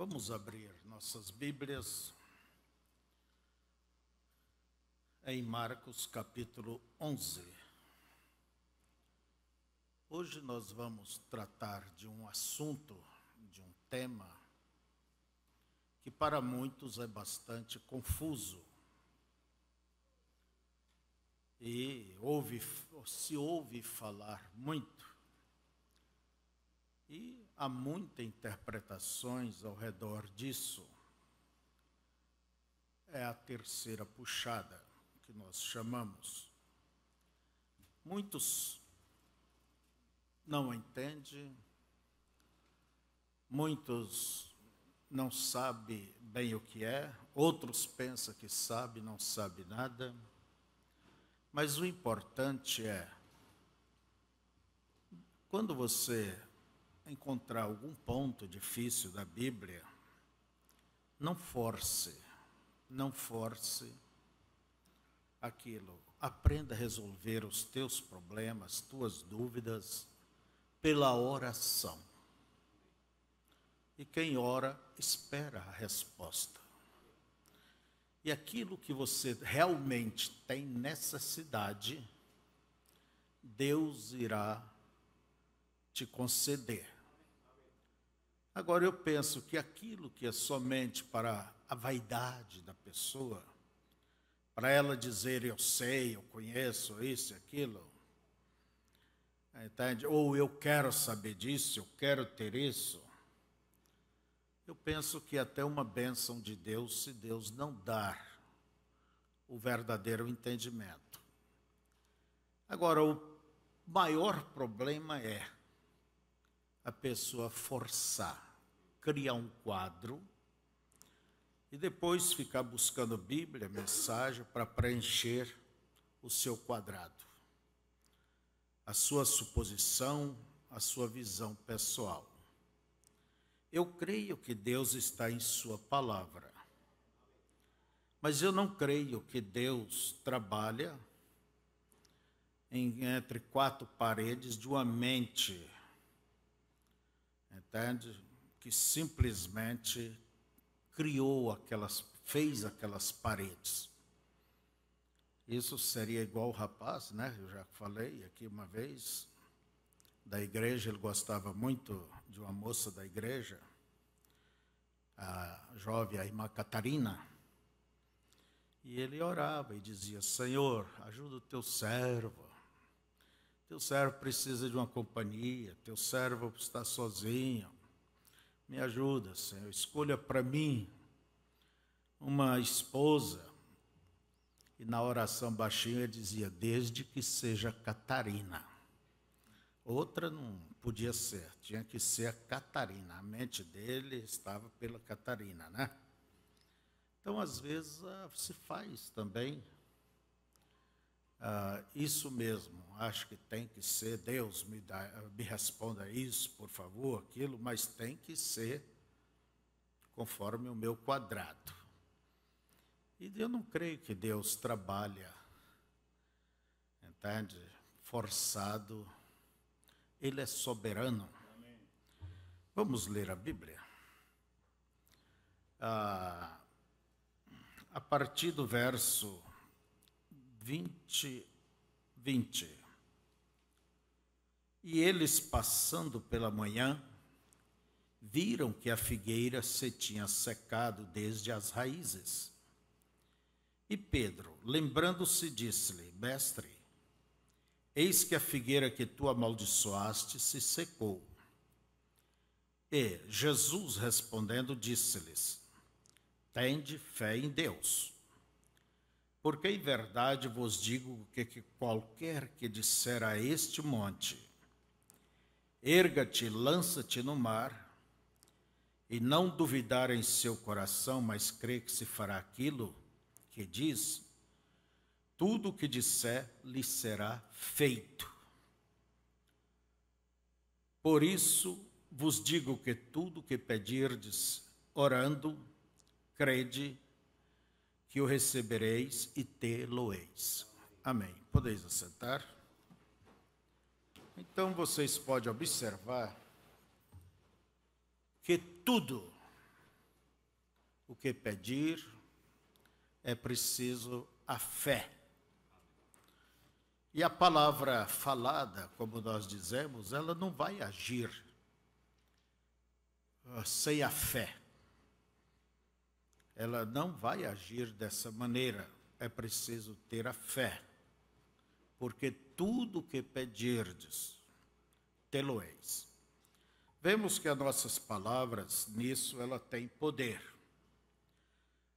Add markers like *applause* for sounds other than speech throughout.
Vamos abrir nossas Bíblias em Marcos capítulo 11. Hoje nós vamos tratar de um assunto, de um tema, que para muitos é bastante confuso. E ouve, se ouve falar muito. E Há muitas interpretações ao redor disso. É a terceira puxada, que nós chamamos. Muitos não entendem, muitos não sabem bem o que é, outros pensam que sabe, não sabe nada. Mas o importante é, quando você encontrar algum ponto difícil da Bíblia, não force, não force aquilo. Aprenda a resolver os teus problemas, tuas dúvidas, pela oração. E quem ora, espera a resposta. E aquilo que você realmente tem necessidade, Deus irá te conceder. Agora eu penso que aquilo que é somente para a vaidade da pessoa, para ela dizer eu sei, eu conheço isso e aquilo, é, entende? ou eu quero saber disso, eu quero ter isso, eu penso que é até uma bênção de Deus, se Deus não dar o verdadeiro entendimento. Agora, o maior problema é a pessoa forçar, criar um quadro e depois ficar buscando Bíblia, mensagem, para preencher o seu quadrado, a sua suposição, a sua visão pessoal. Eu creio que Deus está em Sua palavra, mas eu não creio que Deus trabalha entre quatro paredes de uma mente entende? Que simplesmente criou aquelas, fez aquelas paredes. Isso seria igual o rapaz, né? Eu já falei aqui uma vez da igreja, ele gostava muito de uma moça da igreja, a jovem a irmã Catarina. E ele orava e dizia: Senhor, ajuda o teu servo teu servo precisa de uma companhia, teu servo está sozinho. Me ajuda, Senhor. Escolha para mim uma esposa. E na oração baixinha dizia: Desde que seja Catarina. Outra não podia ser, tinha que ser a Catarina. A mente dele estava pela Catarina, né? Então, às vezes, ah, se faz também ah, isso mesmo, acho que tem que ser, Deus me, dá, me responda isso, por favor, aquilo, mas tem que ser conforme o meu quadrado. E eu não creio que Deus trabalha, entende? Forçado. Ele é soberano. Amém. Vamos ler a Bíblia. Ah, a partir do verso 20, 20. E eles, passando pela manhã, viram que a figueira se tinha secado desde as raízes. E Pedro, lembrando-se, disse-lhe: Mestre, eis que a figueira que tu amaldiçoaste se secou. E Jesus respondendo, disse-lhes: Tende fé em Deus. Porque em verdade vos digo que, que qualquer que disser a este monte, erga-te, lança-te no mar, e não duvidar em seu coração, mas crê que se fará aquilo que diz, tudo o que disser lhe será feito. Por isso vos digo que tudo o que pedirdes orando, crede que o recebereis e tê-lo-eis. Amém. Podeis assentar? Então vocês podem observar que tudo o que pedir é preciso a fé. E a palavra falada, como nós dizemos, ela não vai agir ah, sem a fé ela não vai agir dessa maneira. É preciso ter a fé, porque tudo o que pedirdes, tê-lo-eis. Vemos que as nossas palavras, nisso, ela tem poder.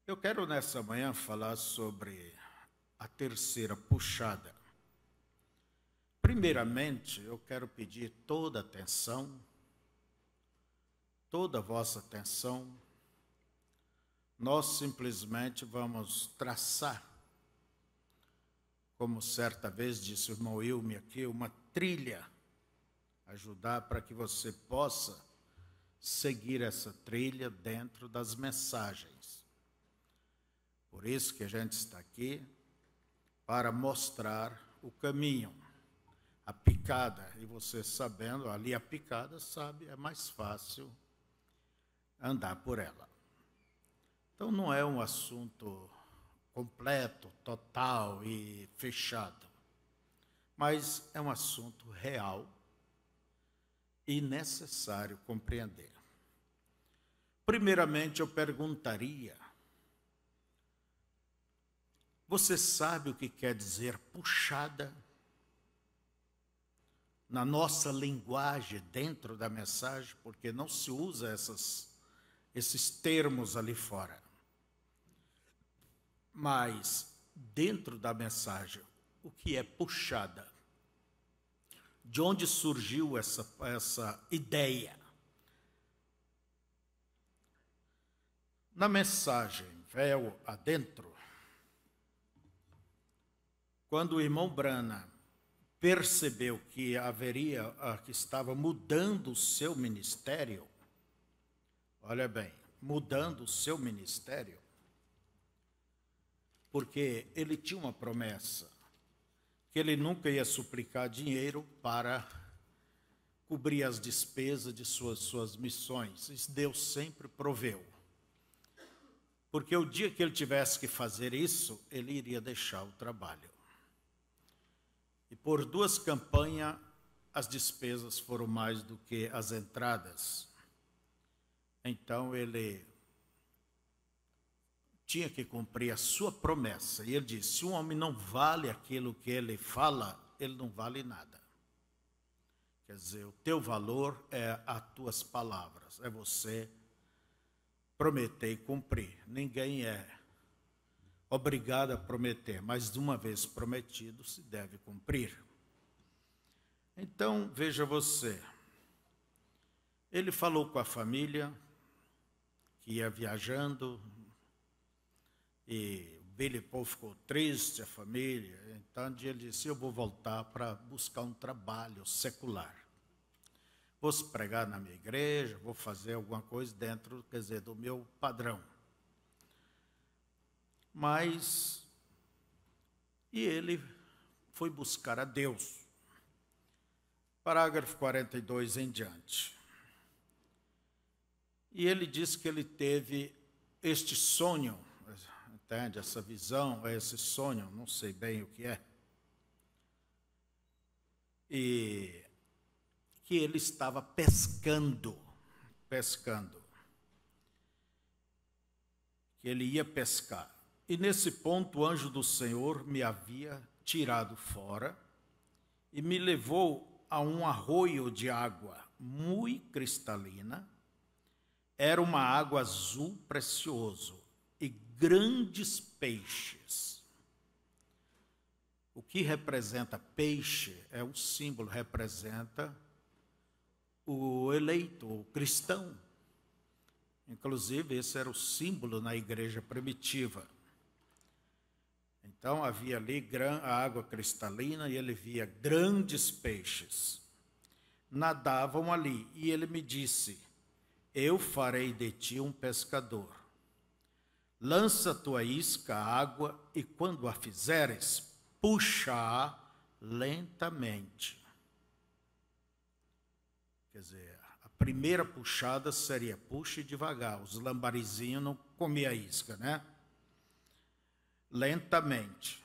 Eu quero nessa manhã falar sobre a terceira puxada. Primeiramente, eu quero pedir toda atenção, toda a vossa atenção nós simplesmente vamos traçar, como certa vez disse o irmão Ilme aqui, uma trilha, ajudar para que você possa seguir essa trilha dentro das mensagens. Por isso que a gente está aqui, para mostrar o caminho, a picada. E você sabendo ali a picada, sabe, é mais fácil andar por ela. Então não é um assunto completo, total e fechado, mas é um assunto real e necessário compreender. Primeiramente, eu perguntaria: você sabe o que quer dizer puxada? Na nossa linguagem, dentro da mensagem, porque não se usa essas, esses termos ali fora. Mas, dentro da mensagem, o que é puxada? De onde surgiu essa, essa ideia? Na mensagem Véu Adentro, quando o irmão Brana percebeu que haveria, ah, que estava mudando o seu ministério, olha bem, mudando o seu ministério, porque ele tinha uma promessa que ele nunca ia suplicar dinheiro para cobrir as despesas de suas, suas missões. Isso Deus sempre proveu. Porque o dia que ele tivesse que fazer isso, ele iria deixar o trabalho. E por duas campanhas, as despesas foram mais do que as entradas. Então ele tinha que cumprir a sua promessa. E ele disse: se um homem não vale aquilo que ele fala, ele não vale nada. Quer dizer, o teu valor é as tuas palavras, é você prometer e cumprir. Ninguém é obrigado a prometer, mas de uma vez prometido, se deve cumprir. Então, veja você. Ele falou com a família, que ia viajando, e Billy Paul ficou triste, a família. Então ele disse: Eu vou voltar para buscar um trabalho secular. Vou se pregar na minha igreja, vou fazer alguma coisa dentro, quer dizer, do meu padrão. Mas, e ele foi buscar a Deus. Parágrafo 42 em diante. E ele diz que ele teve este sonho entende? Essa visão, esse sonho, não sei bem o que é. E que ele estava pescando, pescando. Que ele ia pescar. E nesse ponto o anjo do Senhor me havia tirado fora e me levou a um arroio de água muito cristalina. Era uma água azul precioso, e grandes peixes. O que representa peixe é o símbolo, representa o eleito, o cristão. Inclusive, esse era o símbolo na igreja primitiva. Então, havia ali a água cristalina e ele via grandes peixes. Nadavam ali e ele me disse: Eu farei de ti um pescador. Lança tua isca à água e quando a fizeres, puxa lentamente. Quer dizer, a primeira puxada seria puxe devagar, os lambarizinhos não comiam a isca, né? Lentamente.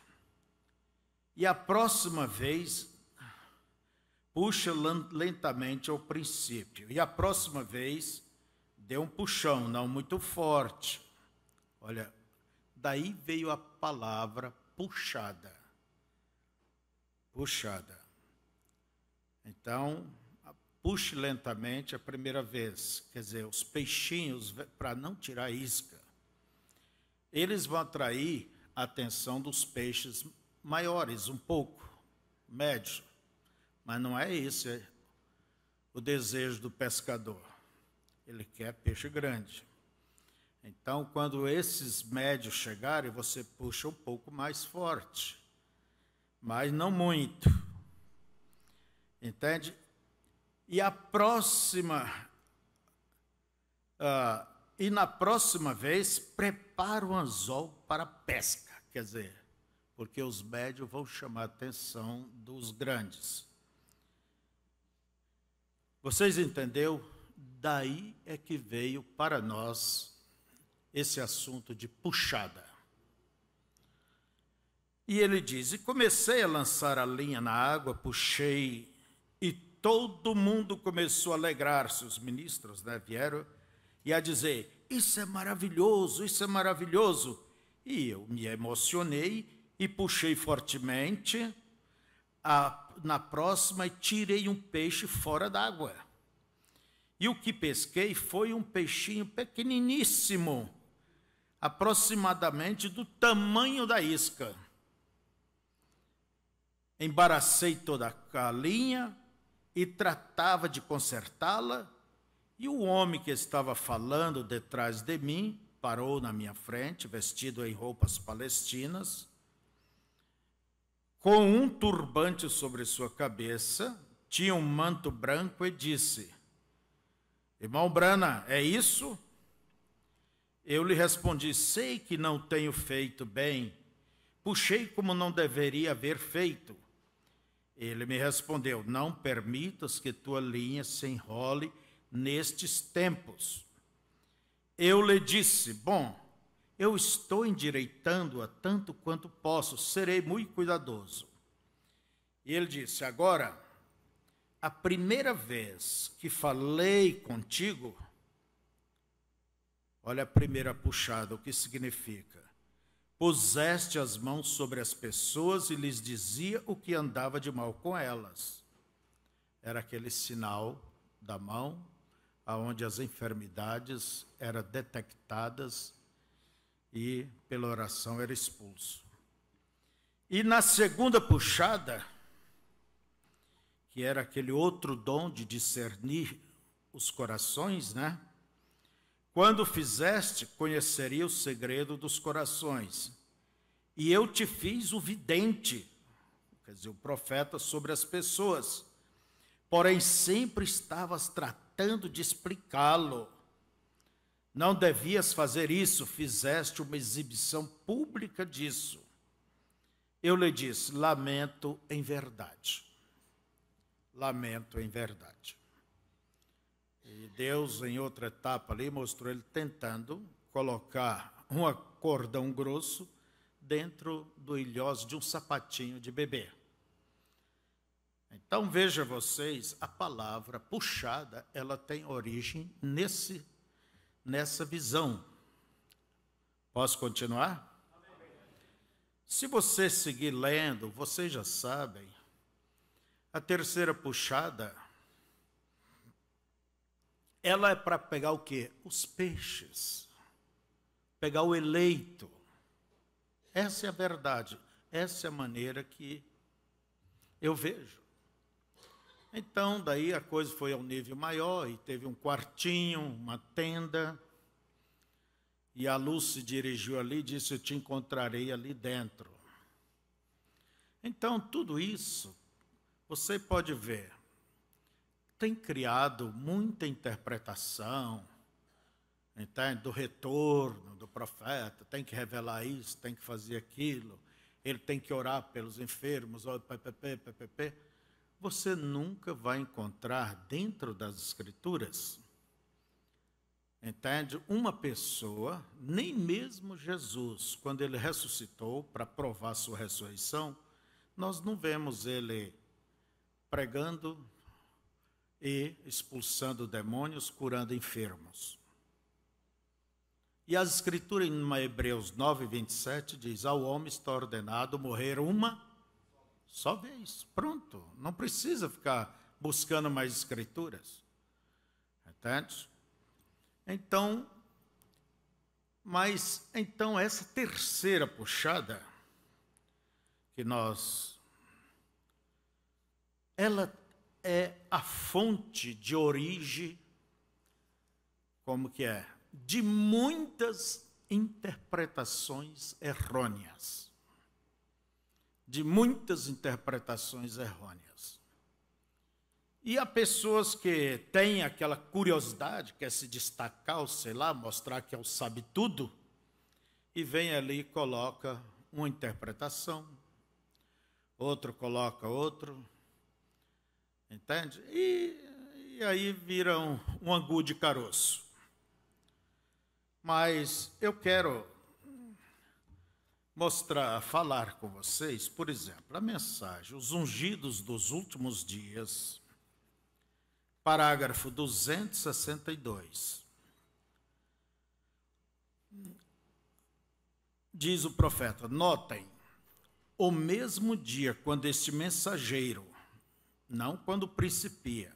E a próxima vez, puxa lentamente ao princípio. E a próxima vez, dê um puxão, não muito forte Olha, daí veio a palavra puxada. Puxada. Então, puxe lentamente a primeira vez, quer dizer, os peixinhos, para não tirar isca, eles vão atrair a atenção dos peixes maiores, um pouco, médio. Mas não é esse é o desejo do pescador. Ele quer peixe grande. Então, quando esses médios chegarem, você puxa um pouco mais forte, mas não muito. Entende? E a próxima. Uh, e na próxima vez, prepara o um anzol para pesca. Quer dizer, porque os médios vão chamar a atenção dos grandes. Vocês entenderam? Daí é que veio para nós esse assunto de puxada. E ele diz: E comecei a lançar a linha na água, puxei, e todo mundo começou a alegrar-se, os ministros né, vieram, e a dizer: Isso é maravilhoso, isso é maravilhoso. E eu me emocionei e puxei fortemente. A, na próxima, e tirei um peixe fora d'água. E o que pesquei foi um peixinho pequeniníssimo, aproximadamente do tamanho da isca. Embaracei toda a linha e tratava de consertá-la, e o homem que estava falando detrás de mim parou na minha frente, vestido em roupas palestinas, com um turbante sobre sua cabeça, tinha um manto branco e disse: Irmão Brana, é isso? Eu lhe respondi: Sei que não tenho feito bem. Puxei como não deveria haver feito. Ele me respondeu: Não permitas que tua linha se enrole nestes tempos. Eu lhe disse: Bom, eu estou endireitando-a tanto quanto posso, serei muito cuidadoso. E ele disse: Agora, a primeira vez que falei contigo, Olha a primeira puxada, o que significa? Puseste as mãos sobre as pessoas e lhes dizia o que andava de mal com elas. Era aquele sinal da mão, aonde as enfermidades eram detectadas e pela oração era expulso. E na segunda puxada, que era aquele outro dom de discernir os corações, né? Quando fizeste, conheceria o segredo dos corações. E eu te fiz o vidente, quer dizer, o profeta sobre as pessoas. Porém, sempre estavas tratando de explicá-lo. Não devias fazer isso, fizeste uma exibição pública disso. Eu lhe disse: lamento em verdade. Lamento em verdade. E Deus, em outra etapa ali, mostrou ele tentando colocar um cordão grosso dentro do ilhós de um sapatinho de bebê. Então veja vocês, a palavra puxada, ela tem origem nesse nessa visão. Posso continuar? Se você seguir lendo, vocês já sabem. A terceira puxada ela é para pegar o quê? Os peixes. Pegar o eleito. Essa é a verdade. Essa é a maneira que eu vejo. Então, daí a coisa foi ao nível maior e teve um quartinho, uma tenda. E a luz se dirigiu ali e disse: Eu te encontrarei ali dentro. Então, tudo isso você pode ver tem criado muita interpretação entende? do retorno do profeta, tem que revelar isso, tem que fazer aquilo, ele tem que orar pelos enfermos, ppp, ppp. Você nunca vai encontrar dentro das Escrituras, entende? Uma pessoa, nem mesmo Jesus, quando ele ressuscitou para provar sua ressurreição, nós não vemos ele pregando, e expulsando demônios, curando enfermos. E as escrituras em Hebreus 9, 27 diz: Ao homem está ordenado morrer uma só vez. Pronto. Não precisa ficar buscando mais escrituras. Entende? Então, mas então essa terceira puxada que nós ela é a fonte de origem, como que é, de muitas interpretações errôneas. De muitas interpretações errôneas. E há pessoas que têm aquela curiosidade, quer se destacar, ou sei lá, mostrar que eu é sabe tudo, e vem ali e coloca uma interpretação, outro coloca outro, Entende? E, e aí viram um angu de caroço. Mas eu quero mostrar, falar com vocês, por exemplo, a mensagem Os Ungidos dos Últimos Dias, parágrafo 262. Diz o profeta: Notem, o mesmo dia quando este mensageiro não quando principia,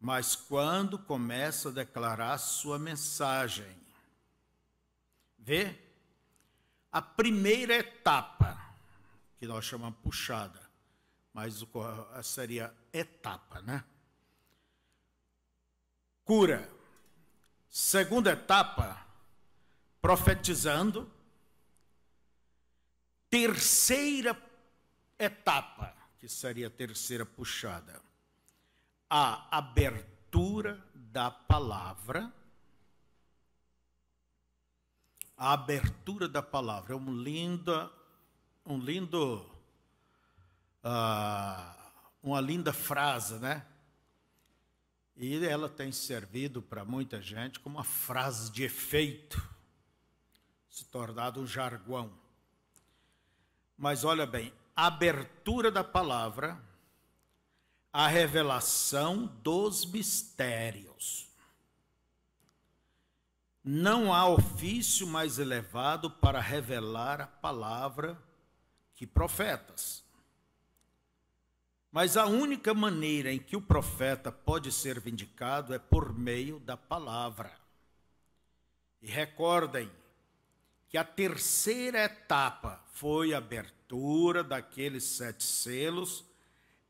mas quando começa a declarar sua mensagem. Vê? A primeira etapa, que nós chamamos puxada, mas seria etapa, né? Cura. Segunda etapa, profetizando. Terceira etapa, que seria a terceira puxada, a abertura da palavra. A abertura da palavra é um lindo, um lindo, uh, uma linda frase, né? E ela tem servido para muita gente como uma frase de efeito, se tornado um jargão. Mas olha bem, abertura da palavra, a revelação dos mistérios. Não há ofício mais elevado para revelar a palavra que profetas. Mas a única maneira em que o profeta pode ser vindicado é por meio da palavra. E recordem, que a terceira etapa foi a abertura daqueles sete selos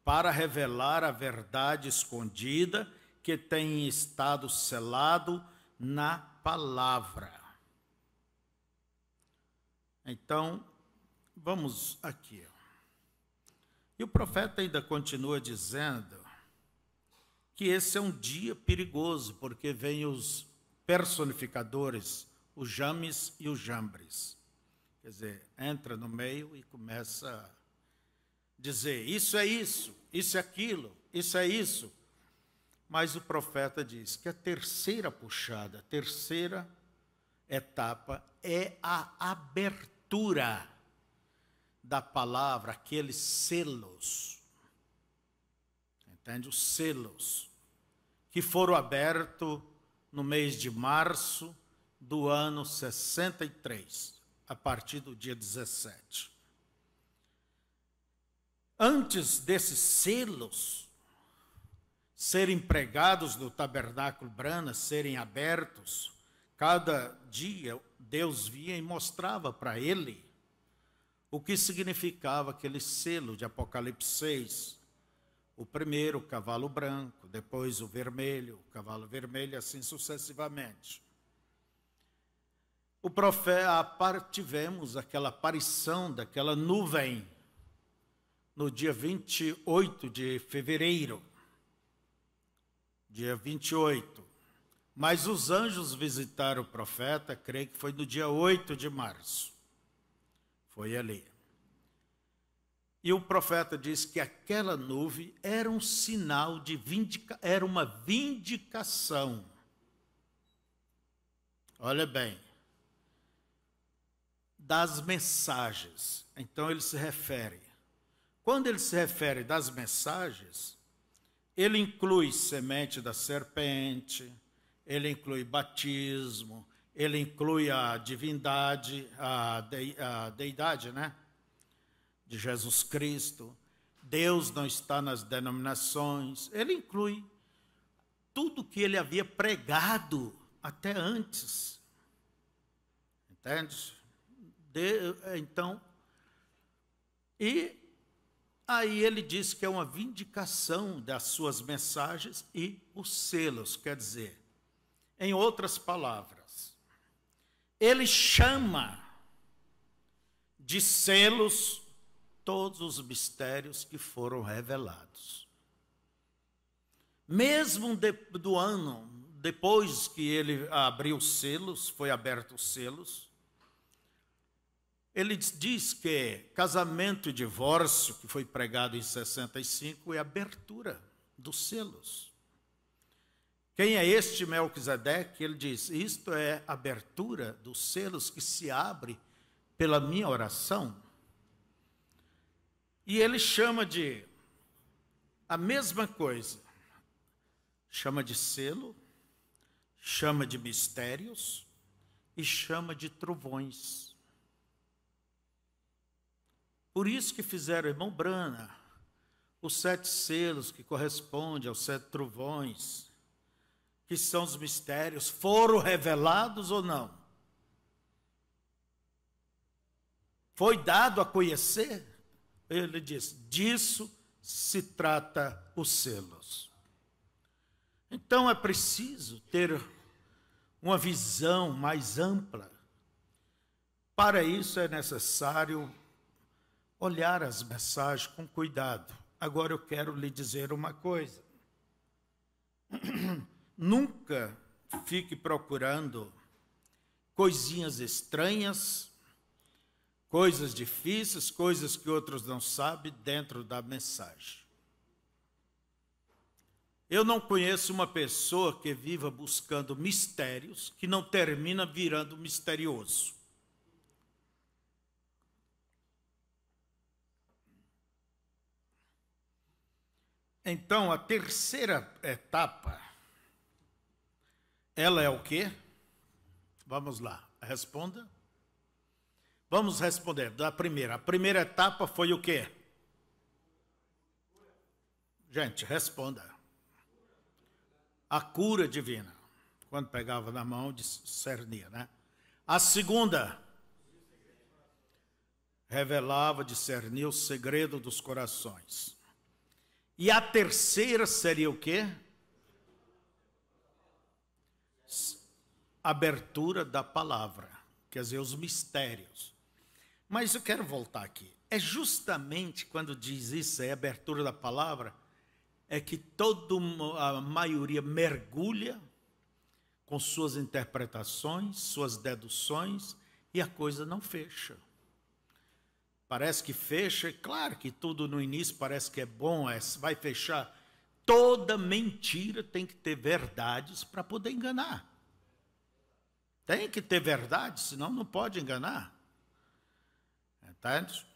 para revelar a verdade escondida que tem estado selado na palavra. Então, vamos aqui. E o profeta ainda continua dizendo que esse é um dia perigoso, porque vem os personificadores o james e os jambres. Quer dizer, entra no meio e começa a dizer: isso é isso, isso é aquilo, isso é isso. Mas o profeta diz que a terceira puxada, a terceira etapa é a abertura da palavra, aqueles selos. Entende? Os selos que foram abertos no mês de março do ano 63, a partir do dia 17. Antes desses selos serem pregados no tabernáculo Brana, serem abertos, cada dia Deus vinha e mostrava para ele o que significava aquele selo de Apocalipse 6. O primeiro, o cavalo branco, depois o vermelho, o cavalo vermelho, assim sucessivamente o profeta, tivemos aquela aparição daquela nuvem no dia 28 de fevereiro. Dia 28. Mas os anjos visitaram o profeta, creio que foi no dia 8 de março. Foi ali. E o profeta diz que aquela nuvem era um sinal de vindica, era uma vindicação. Olha bem, das mensagens. Então ele se refere. Quando ele se refere das mensagens, ele inclui semente da serpente, ele inclui batismo, ele inclui a divindade, a, de, a deidade, né? De Jesus Cristo. Deus não está nas denominações. Ele inclui tudo que ele havia pregado até antes. Entende? De, eh, então, e aí ele diz que é uma vindicação das suas mensagens e os selos, quer dizer, em outras palavras, ele chama de selos todos os mistérios que foram revelados. Mesmo de, do ano depois que ele abriu os selos, foi aberto os selos, ele diz que casamento e divórcio, que foi pregado em 65, é abertura dos selos. Quem é este Melquisedeque? Ele diz: Isto é abertura dos selos que se abre pela minha oração. E ele chama de a mesma coisa. Chama de selo, chama de mistérios e chama de trovões. Por isso que fizeram o irmão Brana, os sete selos que correspondem aos sete trovões, que são os mistérios, foram revelados ou não? Foi dado a conhecer? Ele diz: disso se trata os selos. Então é preciso ter uma visão mais ampla. Para isso é necessário olhar as mensagens com cuidado. Agora eu quero lhe dizer uma coisa. *clears throat* Nunca fique procurando coisinhas estranhas, coisas difíceis, coisas que outros não sabem dentro da mensagem. Eu não conheço uma pessoa que viva buscando mistérios que não termina virando misterioso. Então, a terceira etapa, ela é o quê? Vamos lá, responda. Vamos responder da primeira. A primeira etapa foi o quê? Gente, responda. A cura divina. Quando pegava na mão, discernia, né? A segunda revelava, discernia o segredo dos corações. E a terceira seria é o quê? Abertura da palavra, quer dizer, os mistérios. Mas eu quero voltar aqui. É justamente quando diz isso, é abertura da palavra, é que toda a maioria mergulha com suas interpretações, suas deduções, e a coisa não fecha parece que fecha. Claro que tudo no início parece que é bom, é, vai fechar. Toda mentira tem que ter verdades para poder enganar. Tem que ter verdade, senão não pode enganar. Entende?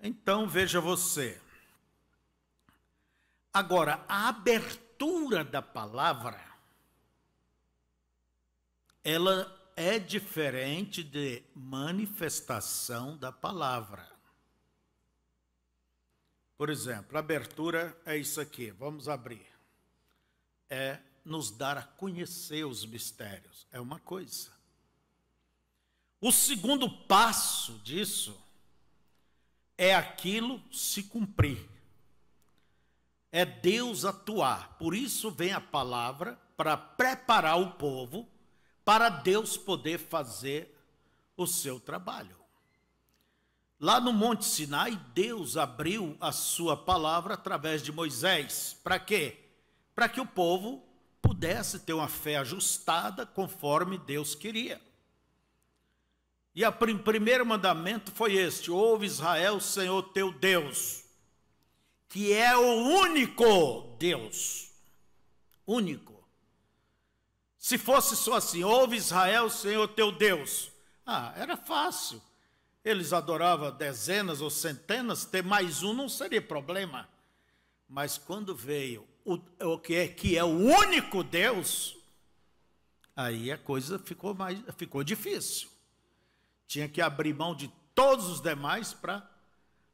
Então veja você. Agora, a abertura da palavra, ela é diferente de manifestação da palavra. Por exemplo, abertura é isso aqui, vamos abrir. É nos dar a conhecer os mistérios, é uma coisa. O segundo passo disso é aquilo se cumprir. É Deus atuar. Por isso vem a palavra para preparar o povo para Deus poder fazer o seu trabalho. Lá no Monte Sinai, Deus abriu a sua palavra através de Moisés. Para quê? Para que o povo pudesse ter uma fé ajustada conforme Deus queria. E o prim primeiro mandamento foi este: Ouve Israel, Senhor teu Deus, que é o único Deus. Único. Se fosse só assim, ouve Israel, Senhor teu Deus. Ah, era fácil. Eles adoravam dezenas ou centenas, ter mais um não seria problema. Mas quando veio o, o que, é, que é o único Deus, aí a coisa ficou, mais, ficou difícil. Tinha que abrir mão de todos os demais para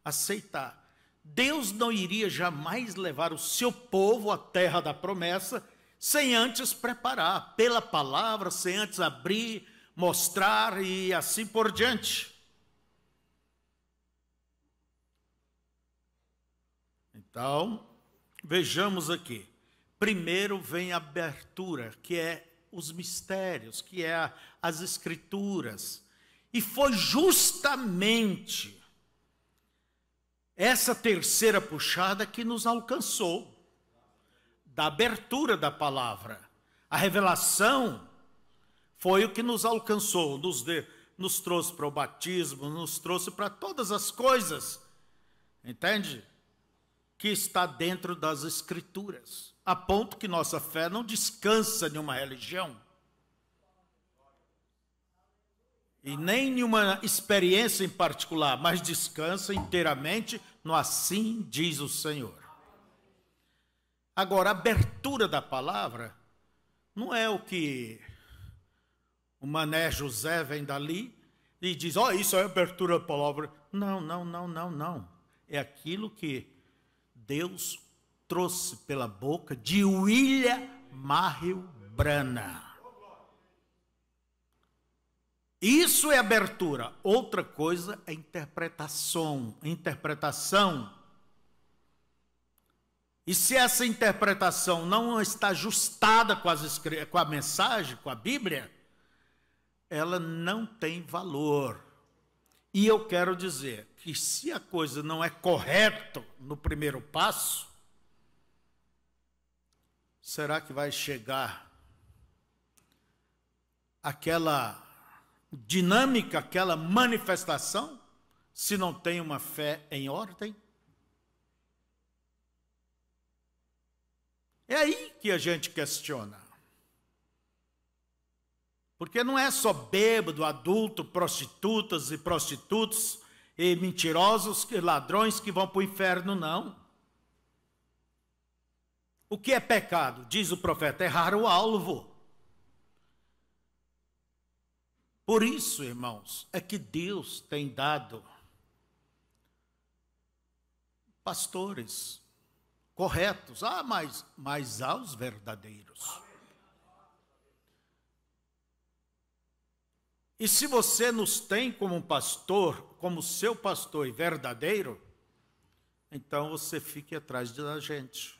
aceitar. Deus não iria jamais levar o seu povo à terra da promessa sem antes preparar pela palavra, sem antes abrir, mostrar e assim por diante. Então, vejamos aqui. Primeiro vem a abertura, que é os mistérios, que é a, as escrituras. E foi justamente essa terceira puxada que nos alcançou da abertura da palavra. A revelação foi o que nos alcançou, nos, de, nos trouxe para o batismo, nos trouxe para todas as coisas, entende? Que está dentro das Escrituras, a ponto que nossa fé não descansa em uma religião e nem nenhuma experiência em particular, mas descansa inteiramente no assim diz o Senhor. Agora, a abertura da palavra não é o que o Mané José vem dali e diz: Ó, oh, isso é abertura da palavra. Não, não, não, não, não. É aquilo que Deus trouxe pela boca de William Marrio Brana. Isso é abertura. Outra coisa é interpretação. Interpretação e se essa interpretação não está ajustada com, as, com a mensagem, com a Bíblia, ela não tem valor. E eu quero dizer que se a coisa não é correta no primeiro passo, será que vai chegar aquela dinâmica, aquela manifestação, se não tem uma fé em ordem? É aí que a gente questiona. Porque não é só bêbado, adulto, prostitutas e prostitutos e mentirosos e ladrões que vão para o inferno, não. O que é pecado? Diz o profeta, errar é o alvo. Por isso, irmãos, é que Deus tem dado pastores, corretos, ah, mas, mas aos verdadeiros. E se você nos tem como pastor, como seu pastor e verdadeiro, então você fique atrás da gente,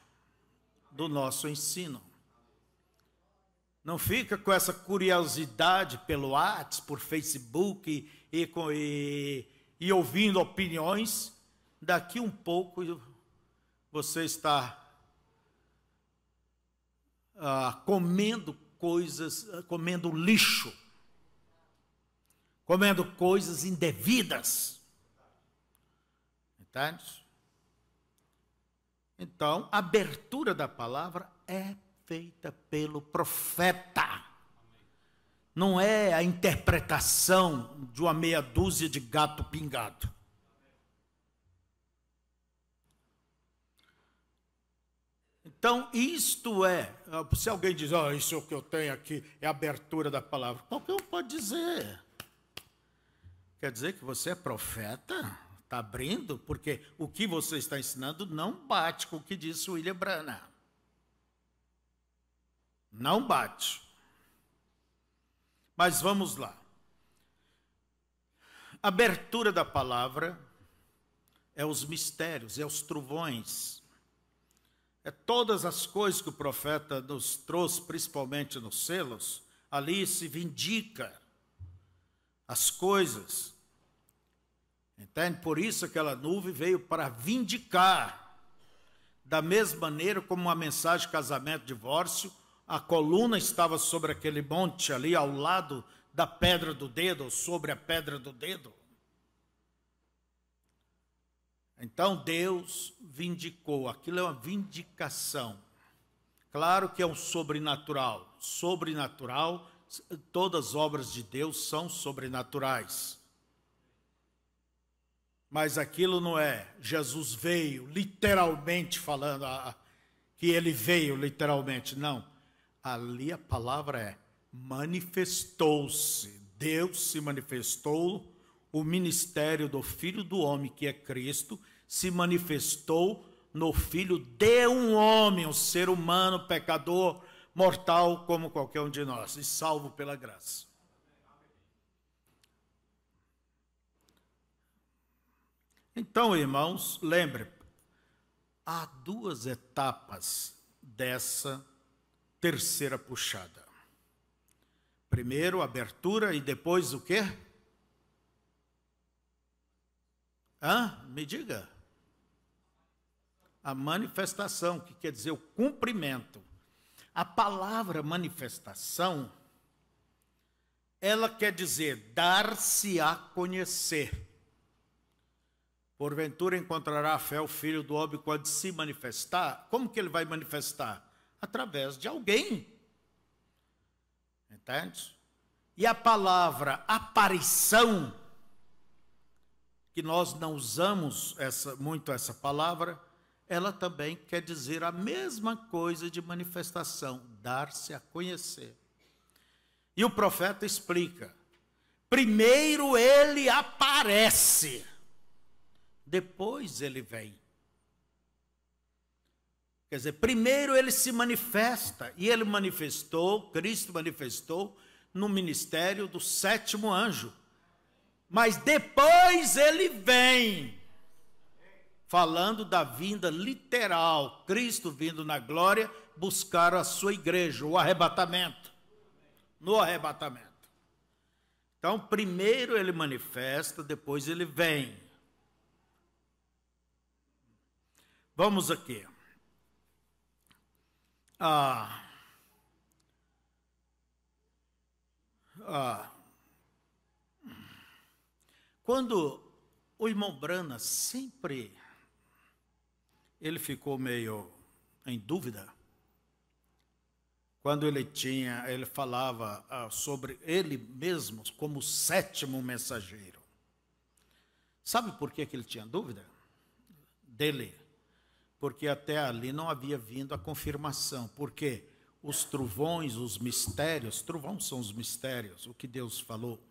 do nosso ensino. Não fica com essa curiosidade pelo Whats, por Facebook e, e, e ouvindo opiniões. Daqui um pouco você está ah, comendo coisas, ah, comendo lixo, comendo coisas indevidas. Entende? Então, a abertura da palavra é feita pelo profeta. Não é a interpretação de uma meia dúzia de gato pingado. Então, isto é, ah, se alguém diz, oh, isso é o que eu tenho aqui é abertura da palavra, qualquer um pode dizer. Quer dizer que você é profeta? Está abrindo? Porque o que você está ensinando não bate com o que disse William Branham. Não bate. Mas vamos lá. Abertura da palavra é os mistérios, é os trovões é todas as coisas que o profeta nos trouxe, principalmente nos selos, ali se vindica as coisas. Entende? Por isso aquela nuvem veio para vindicar. Da mesma maneira como a mensagem casamento divórcio, a coluna estava sobre aquele monte ali ao lado da pedra do dedo, ou sobre a pedra do dedo. Então Deus vindicou, aquilo é uma vindicação. Claro que é um sobrenatural. Sobrenatural, todas as obras de Deus são sobrenaturais. Mas aquilo não é. Jesus veio, literalmente falando, que ele veio, literalmente. Não. Ali a palavra é manifestou-se. Deus se manifestou o ministério do Filho do Homem, que é Cristo, se manifestou no Filho de um homem, um ser humano, pecador, mortal, como qualquer um de nós, e salvo pela graça. Então, irmãos, lembre, há duas etapas dessa terceira puxada. Primeiro, abertura e depois o quê? Hã? Me diga. A manifestação, que quer dizer o cumprimento. A palavra manifestação, ela quer dizer dar-se a conhecer. Porventura encontrará a fé o filho do homem quando se manifestar. Como que ele vai manifestar? Através de alguém. Entende? E a palavra aparição que nós não usamos essa, muito essa palavra, ela também quer dizer a mesma coisa de manifestação, dar-se a conhecer. E o profeta explica: primeiro ele aparece, depois ele vem. Quer dizer, primeiro ele se manifesta, e ele manifestou, Cristo manifestou, no ministério do sétimo anjo mas depois ele vem. Falando da vinda literal, Cristo vindo na glória, buscar a sua igreja, o arrebatamento. No arrebatamento. Então, primeiro ele manifesta, depois ele vem. Vamos aqui. Ah. Ah. Quando o irmão Brana sempre ele ficou meio em dúvida quando ele tinha, ele falava ah, sobre ele mesmo como sétimo mensageiro. Sabe por que, que ele tinha dúvida? Dele. Porque até ali não havia vindo a confirmação. Porque os trovões, os mistérios, trovões são os mistérios, o que Deus falou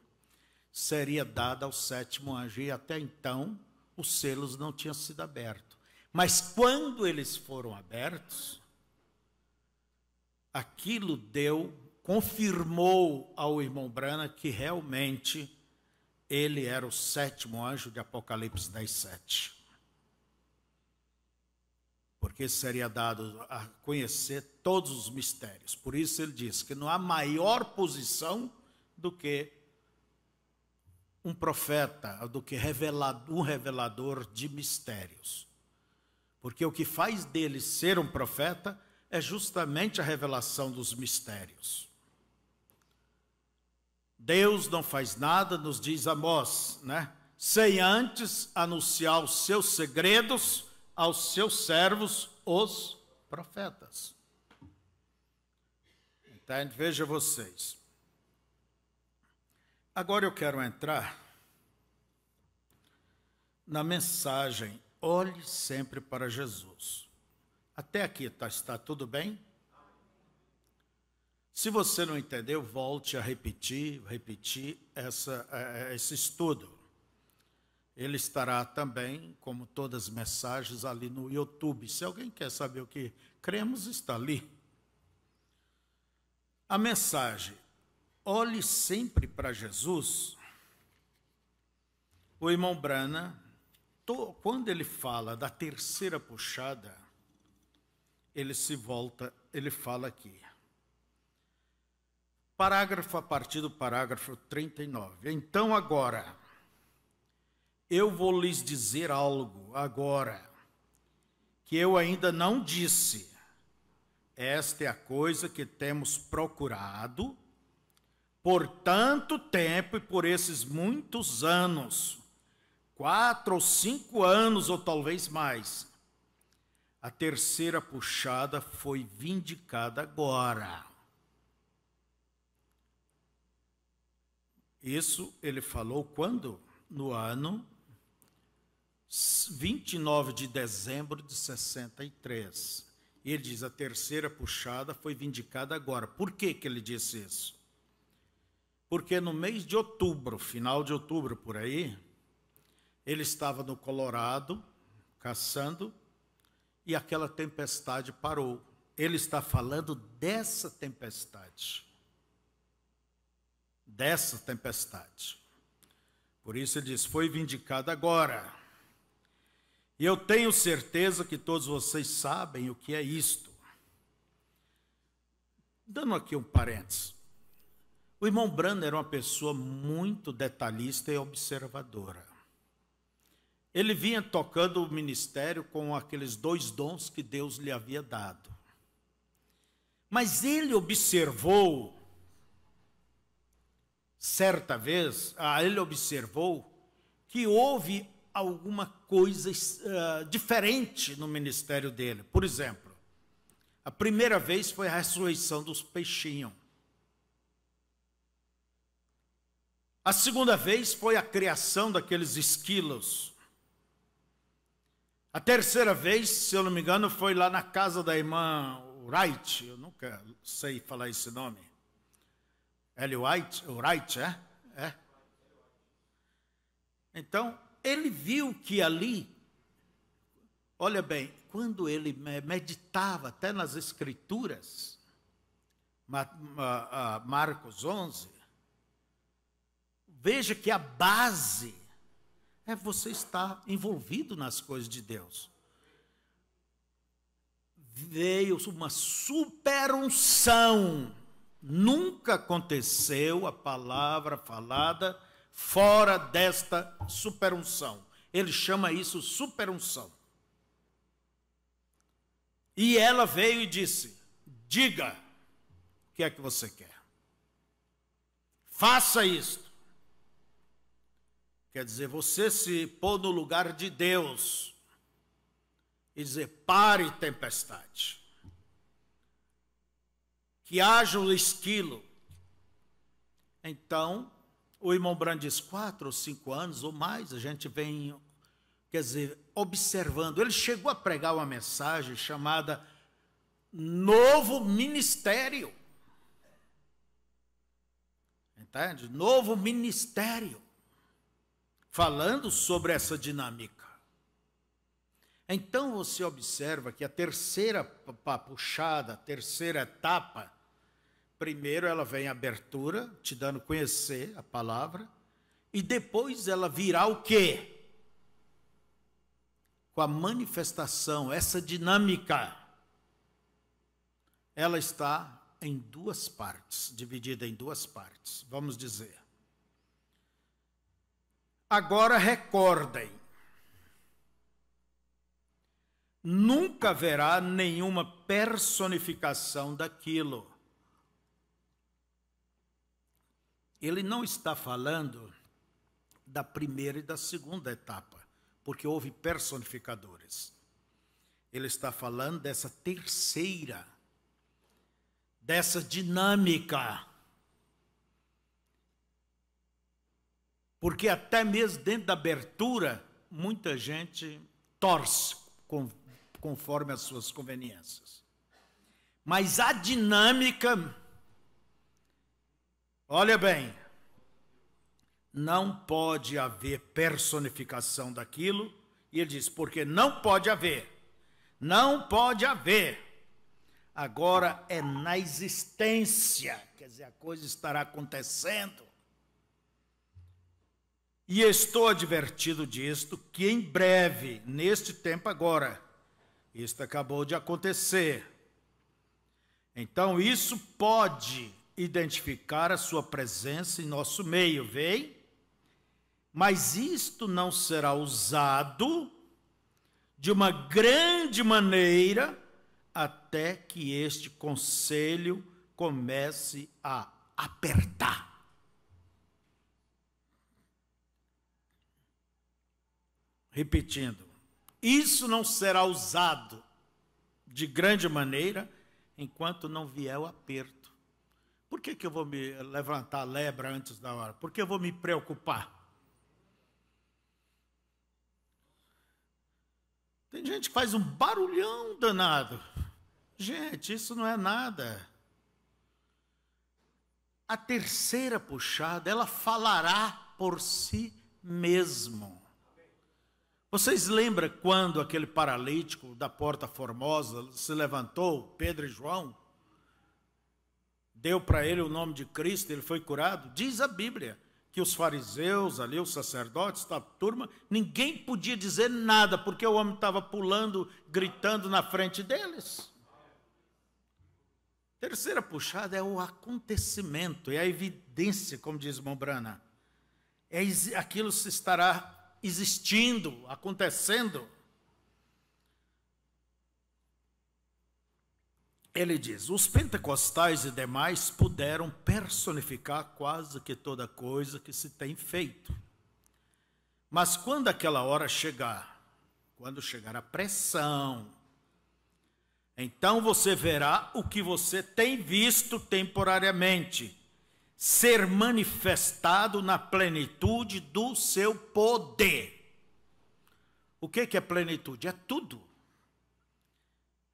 seria dada ao sétimo anjo. E até então, os selos não tinham sido abertos. Mas quando eles foram abertos, aquilo deu, confirmou ao irmão Brana que realmente ele era o sétimo anjo de Apocalipse 10, 7. Porque seria dado a conhecer todos os mistérios. Por isso ele diz que não há maior posição do que um profeta do que revelado, um revelador de mistérios. Porque o que faz dele ser um profeta é justamente a revelação dos mistérios. Deus não faz nada, nos diz Amós, né? Sem antes anunciar os seus segredos aos seus servos, os profetas. Entende? Veja vocês. Agora eu quero entrar na mensagem Olhe sempre para Jesus. Até aqui tá, está tudo bem? Se você não entendeu, volte a repetir, repetir essa, é, é, esse estudo. Ele estará também, como todas as mensagens, ali no YouTube. Se alguém quer saber o que cremos, está ali. A mensagem Olhe sempre para Jesus. O irmão Brana, quando ele fala da terceira puxada, ele se volta, ele fala aqui. Parágrafo a partir do parágrafo 39. Então agora, eu vou lhes dizer algo agora que eu ainda não disse. Esta é a coisa que temos procurado por tanto tempo e por esses muitos anos quatro ou cinco anos, ou talvez mais. A terceira puxada foi vindicada agora. Isso ele falou quando? No ano 29 de dezembro de 63. Ele diz: a terceira puxada foi vindicada agora. Por que, que ele disse isso? porque no mês de outubro, final de outubro por aí, ele estava no Colorado caçando e aquela tempestade parou. Ele está falando dessa tempestade. Dessa tempestade. Por isso ele diz: Foi vindicado agora. E eu tenho certeza que todos vocês sabem o que é isto. Dando aqui um parênteses. O irmão Branham era uma pessoa muito detalhista e observadora. Ele vinha tocando o ministério com aqueles dois dons que Deus lhe havia dado. Mas ele observou, certa vez, ah, ele observou que houve alguma coisa uh, diferente no ministério dele. Por exemplo, a primeira vez foi a ressurreição dos peixinhos. A segunda vez foi a criação daqueles esquilos. A terceira vez, se eu não me engano, foi lá na casa da irmã Wright, eu nunca sei falar esse nome. Ellie White, Wright, é? É. Então, ele viu que ali, olha bem, quando ele meditava até nas Escrituras, ah, Marcos 11, Veja que a base é você estar envolvido nas coisas de Deus. Veio uma superunção. Nunca aconteceu a palavra falada fora desta superunção. Ele chama isso superunção. E ela veio e disse: Diga o que é que você quer. Faça isto. Quer dizer, você se pôr no lugar de Deus e dizer: pare, tempestade. Que haja um esquilo. Então, o irmão Brand diz: quatro ou cinco anos ou mais, a gente vem, quer dizer, observando. Ele chegou a pregar uma mensagem chamada Novo Ministério. Entende? Novo Ministério falando sobre essa dinâmica. Então você observa que a terceira puxada, a terceira etapa, primeiro ela vem abertura, te dando conhecer a palavra, e depois ela virá o quê? Com a manifestação, essa dinâmica. Ela está em duas partes, dividida em duas partes, vamos dizer. Agora recordem: nunca haverá nenhuma personificação daquilo. Ele não está falando da primeira e da segunda etapa, porque houve personificadores. Ele está falando dessa terceira, dessa dinâmica Porque até mesmo dentro da abertura, muita gente torce com, conforme as suas conveniências. Mas a dinâmica, olha bem, não pode haver personificação daquilo, e ele diz, porque não pode haver, não pode haver. Agora é na existência, quer dizer, a coisa estará acontecendo e estou advertido disto que em breve, neste tempo agora, isto acabou de acontecer. Então, isso pode identificar a sua presença em nosso meio, vem? Mas isto não será usado de uma grande maneira até que este conselho comece a apertar. Repetindo, isso não será usado de grande maneira enquanto não vier o aperto. Por que, que eu vou me levantar lebra antes da hora? Por que eu vou me preocupar? Tem gente que faz um barulhão danado. Gente, isso não é nada. A terceira puxada, ela falará por si mesmo. Vocês lembram quando aquele paralítico da Porta Formosa se levantou, Pedro e João? Deu para ele o nome de Cristo, ele foi curado? Diz a Bíblia que os fariseus ali, os sacerdotes, a tá, turma, ninguém podia dizer nada, porque o homem estava pulando, gritando na frente deles. Terceira puxada é o acontecimento, é a evidência, como diz Mombrana. É, aquilo se estará existindo, acontecendo. Ele diz: os pentecostais e demais puderam personificar quase que toda coisa que se tem feito. Mas quando aquela hora chegar, quando chegar a pressão, então você verá o que você tem visto temporariamente ser manifestado na plenitude do seu poder. O que é plenitude? É tudo.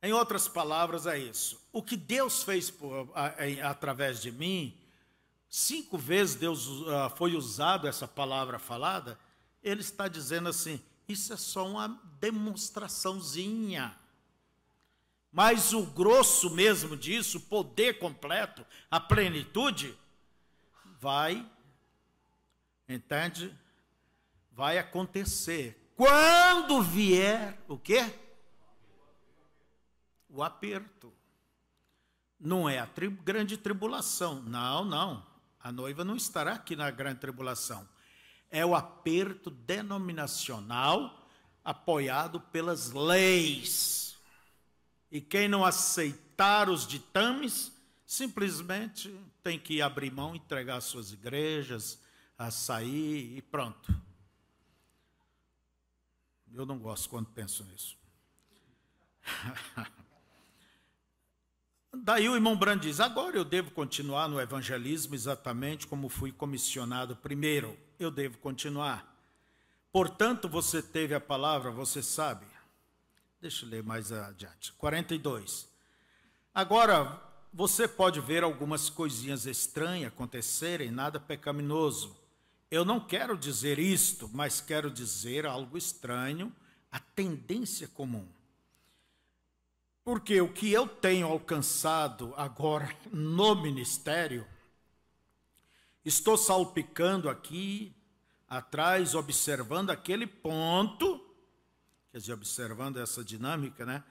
Em outras palavras, é isso. O que Deus fez por, através de mim, cinco vezes Deus uh, foi usado essa palavra falada, ele está dizendo assim: isso é só uma demonstraçãozinha. Mas o grosso mesmo disso, o poder completo, a plenitude, vai, entende? Vai acontecer. Quando vier o quê? O aperto. Não é a tri grande tribulação. Não, não. A noiva não estará aqui na grande tribulação. É o aperto denominacional apoiado pelas leis. E quem não aceitar os ditames Simplesmente tem que abrir mão, entregar suas igrejas, a sair e pronto. Eu não gosto quando penso nisso. *laughs* Daí o irmão Brand diz: agora eu devo continuar no evangelismo exatamente como fui comissionado primeiro. Eu devo continuar. Portanto, você teve a palavra, você sabe. Deixa eu ler mais adiante. 42. Agora, você pode ver algumas coisinhas estranhas acontecerem, nada pecaminoso. Eu não quero dizer isto, mas quero dizer algo estranho, a tendência comum. Porque o que eu tenho alcançado agora no ministério, estou salpicando aqui, atrás, observando aquele ponto, quer dizer, observando essa dinâmica, né?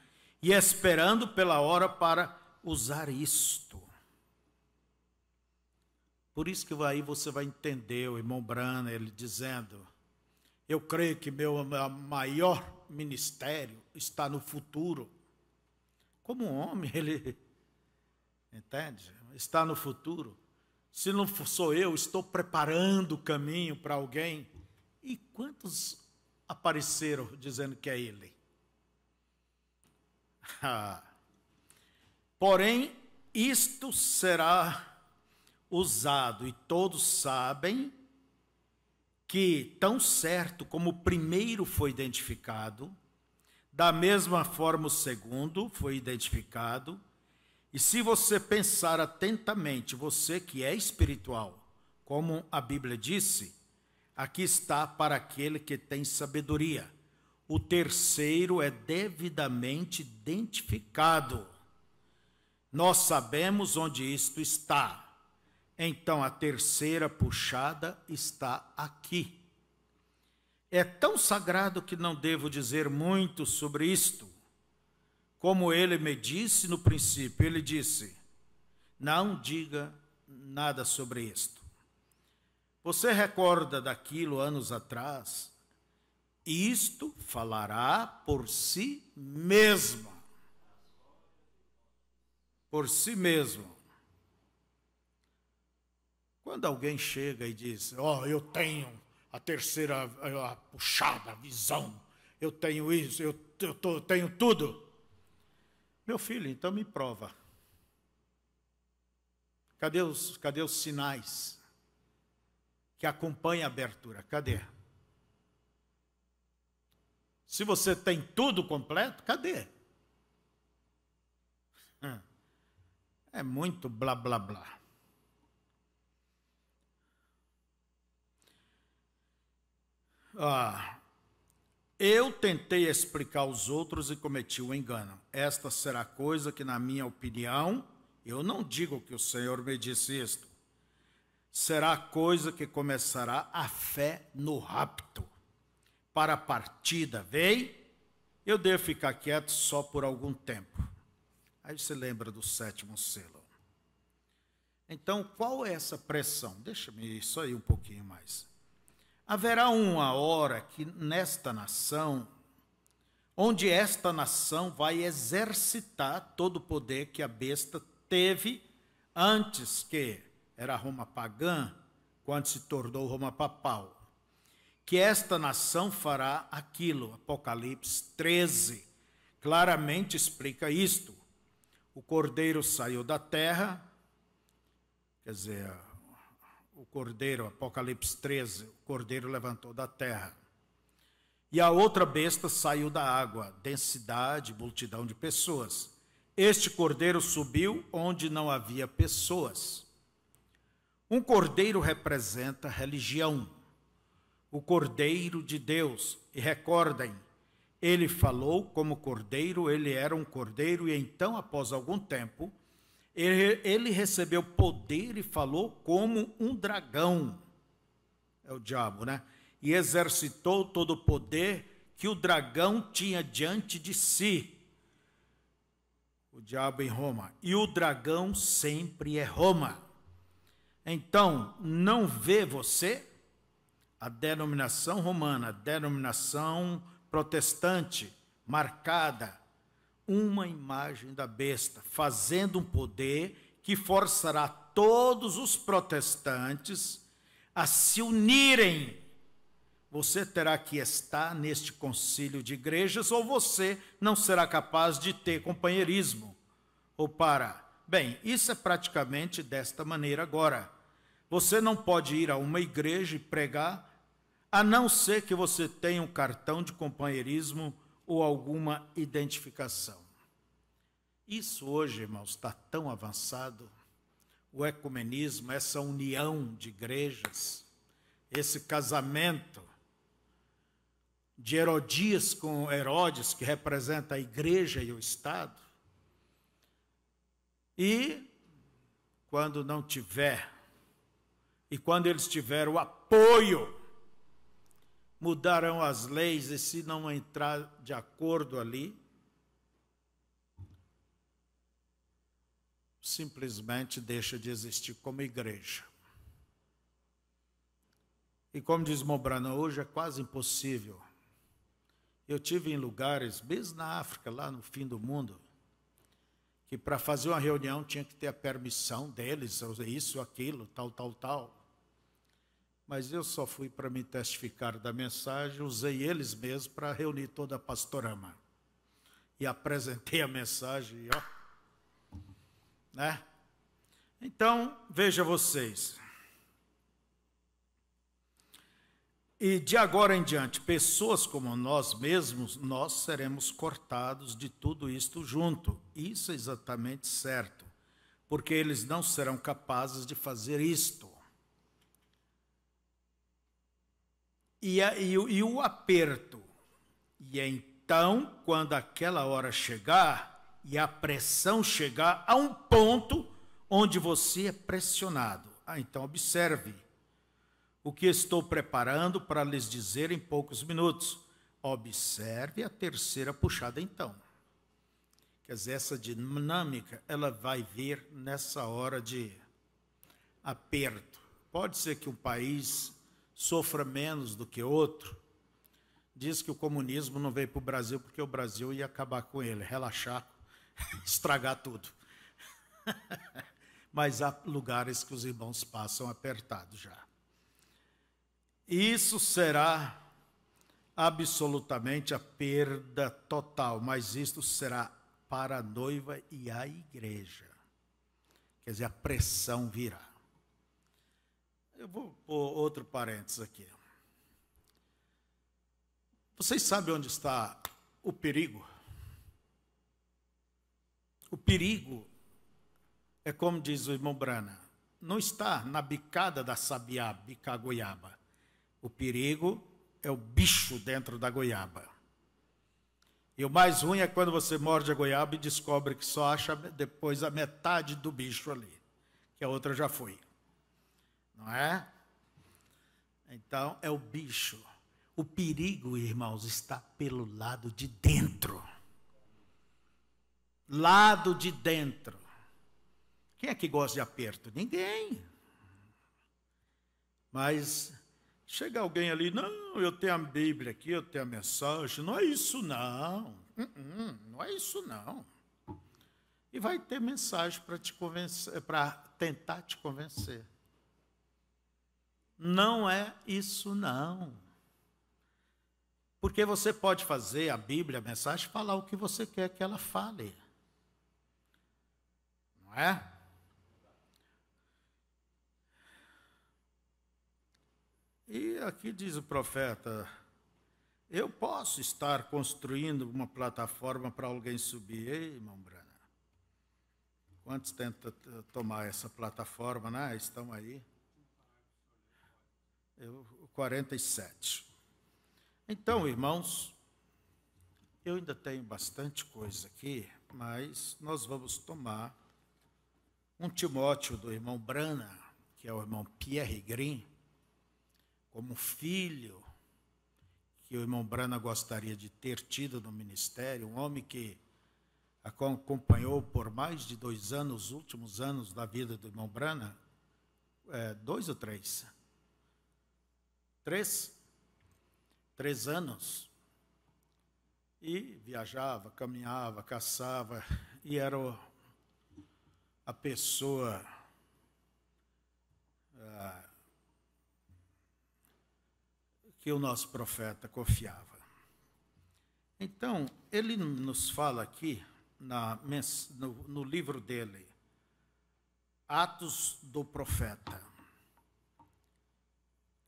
E esperando pela hora para usar isto. Por isso que aí você vai entender o irmão Brana, ele dizendo: Eu creio que meu maior ministério está no futuro. Como um homem, *laughs* ele entende? Está no futuro. Se não sou eu, estou preparando o caminho para alguém. E quantos apareceram dizendo que é ele? *laughs* Ah. Porém, isto será usado, e todos sabem que, tão certo como o primeiro foi identificado, da mesma forma o segundo foi identificado, e se você pensar atentamente, você que é espiritual, como a Bíblia disse, aqui está para aquele que tem sabedoria. O terceiro é devidamente identificado. Nós sabemos onde isto está. Então a terceira puxada está aqui. É tão sagrado que não devo dizer muito sobre isto. Como ele me disse no princípio, ele disse: Não diga nada sobre isto. Você recorda daquilo anos atrás? Isto falará por si mesma por si mesmo. Quando alguém chega e diz: Ó, oh, eu tenho a terceira a puxada, a visão, eu tenho isso, eu, eu, tô, eu tenho tudo. Meu filho, então me prova. Cadê os, cadê os sinais que acompanham a abertura? Cadê? Se você tem tudo completo, cadê? É muito blá blá blá. Ah, eu tentei explicar aos outros e cometi o engano. Esta será coisa que, na minha opinião, eu não digo que o Senhor me disse isto. Será coisa que começará a fé no rapto. Para a partida, vem, eu devo ficar quieto só por algum tempo. Aí você lembra do sétimo selo. Então, qual é essa pressão? Deixa-me isso aí um pouquinho mais. Haverá uma hora que nesta nação, onde esta nação vai exercitar todo o poder que a besta teve antes que era Roma pagã, quando se tornou Roma papal. Que esta nação fará aquilo, Apocalipse 13, claramente explica isto o cordeiro saiu da terra, quer dizer, o cordeiro, Apocalipse 13, o cordeiro levantou da terra. E a outra besta saiu da água, densidade, multidão de pessoas. Este cordeiro subiu onde não havia pessoas. Um cordeiro representa religião, o cordeiro de Deus. E recordem, ele falou como cordeiro, ele era um cordeiro, e então, após algum tempo, ele, ele recebeu poder e falou como um dragão. É o diabo, né? E exercitou todo o poder que o dragão tinha diante de si. O diabo em Roma. E o dragão sempre é Roma. Então, não vê você a denominação romana, a denominação protestante marcada uma imagem da besta, fazendo um poder que forçará todos os protestantes a se unirem. Você terá que estar neste concílio de igrejas ou você não será capaz de ter companheirismo ou para. Bem, isso é praticamente desta maneira agora. Você não pode ir a uma igreja e pregar a não ser que você tenha um cartão de companheirismo ou alguma identificação. Isso hoje, irmãos, está tão avançado. O ecumenismo, essa união de igrejas, esse casamento de Herodias com Herodes, que representa a igreja e o Estado. E quando não tiver, e quando eles tiverem o apoio mudarão as leis e se não entrar de acordo ali, simplesmente deixa de existir como igreja. E como diz Mobrana, hoje é quase impossível. Eu tive em lugares, mesmo na África, lá no fim do mundo, que para fazer uma reunião tinha que ter a permissão deles, isso, aquilo, tal, tal, tal mas eu só fui para me testificar da mensagem, usei eles mesmos para reunir toda a pastorama. E apresentei a mensagem, ó. Né? Então, veja vocês. E de agora em diante, pessoas como nós mesmos, nós seremos cortados de tudo isto junto. Isso é exatamente certo, porque eles não serão capazes de fazer isto. e, a, e, e o aperto. E é então, quando aquela hora chegar e a pressão chegar a um ponto onde você é pressionado. Ah, então observe o que estou preparando para lhes dizer em poucos minutos. Observe a terceira puxada então. Quer dizer, essa dinâmica ela vai vir nessa hora de aperto. Pode ser que um país sofra menos do que outro, diz que o comunismo não veio para o Brasil porque o Brasil ia acabar com ele, relaxar, *laughs* estragar tudo. *laughs* Mas há lugares que os irmãos passam apertados já. Isso será absolutamente a perda total, mas isto será para a noiva e a igreja. Quer dizer, a pressão virá. Eu vou pôr outro parênteses aqui. Vocês sabem onde está o perigo? O perigo é como diz o irmão Brana, não está na bicada da sabiá, bicar goiaba. O perigo é o bicho dentro da goiaba. E o mais ruim é quando você morde a goiaba e descobre que só acha depois a metade do bicho ali, que a outra já foi não é? Então é o bicho. O perigo, irmãos, está pelo lado de dentro. Lado de dentro. Quem é que gosta de aperto? Ninguém. Mas chega alguém ali, não, eu tenho a Bíblia aqui, eu tenho a mensagem. Não é isso, não. não, uh-uh, não é isso, não. E vai ter mensagem para te convencer, para tentar te convencer. Não é isso, não. Porque você pode fazer a Bíblia, a mensagem, falar o que você quer que ela fale. Não é? E aqui diz o profeta: eu posso estar construindo uma plataforma para alguém subir. Ei, irmão Brana, quantos tentam tomar essa plataforma, né? Estão aí. 47. Então, irmãos, eu ainda tenho bastante coisa aqui, mas nós vamos tomar um Timóteo do irmão Brana, que é o irmão Pierre Green, como filho que o irmão Brana gostaria de ter tido no ministério, um homem que acompanhou por mais de dois anos, os últimos anos da vida do irmão Brana, é, dois ou três, três, três anos. E viajava, caminhava, caçava, e era a pessoa ah, que o nosso profeta confiava. Então, ele nos fala aqui, na, no, no livro dele, Atos do Profeta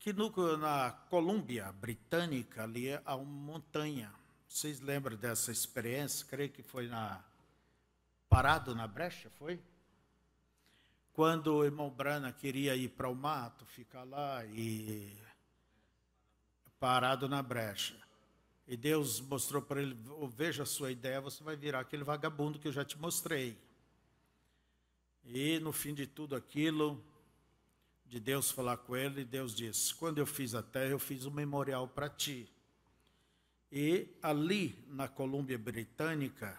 que no, na Colômbia Britânica ali há é uma montanha. Vocês lembram dessa experiência? Creio que foi na parado na brecha, foi? Quando o irmão Brana queria ir para o mato, ficar lá e parado na brecha. E Deus mostrou para ele: veja a sua ideia, você vai virar aquele vagabundo que eu já te mostrei. E no fim de tudo aquilo, de Deus falar com ele, e Deus disse: Quando eu fiz a terra, eu fiz um memorial para ti. E ali, na Colômbia Britânica,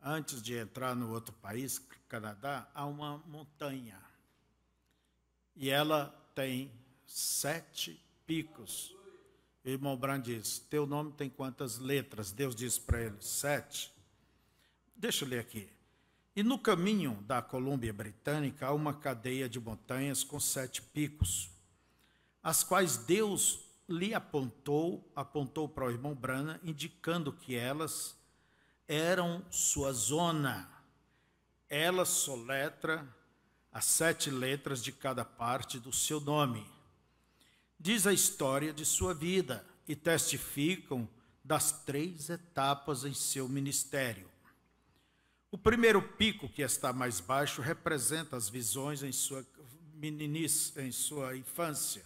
antes de entrar no outro país, Canadá, há uma montanha. E ela tem sete picos. O irmão Bran diz: Teu nome tem quantas letras? Deus diz para ele: Sete. Deixa eu ler aqui. E no caminho da Colômbia Britânica há uma cadeia de montanhas com sete picos, as quais Deus lhe apontou, apontou para o irmão Brana, indicando que elas eram sua zona. Ela soletra as sete letras de cada parte do seu nome. Diz a história de sua vida e testificam das três etapas em seu ministério. O primeiro pico, que está mais baixo, representa as visões em sua meninice, em sua infância,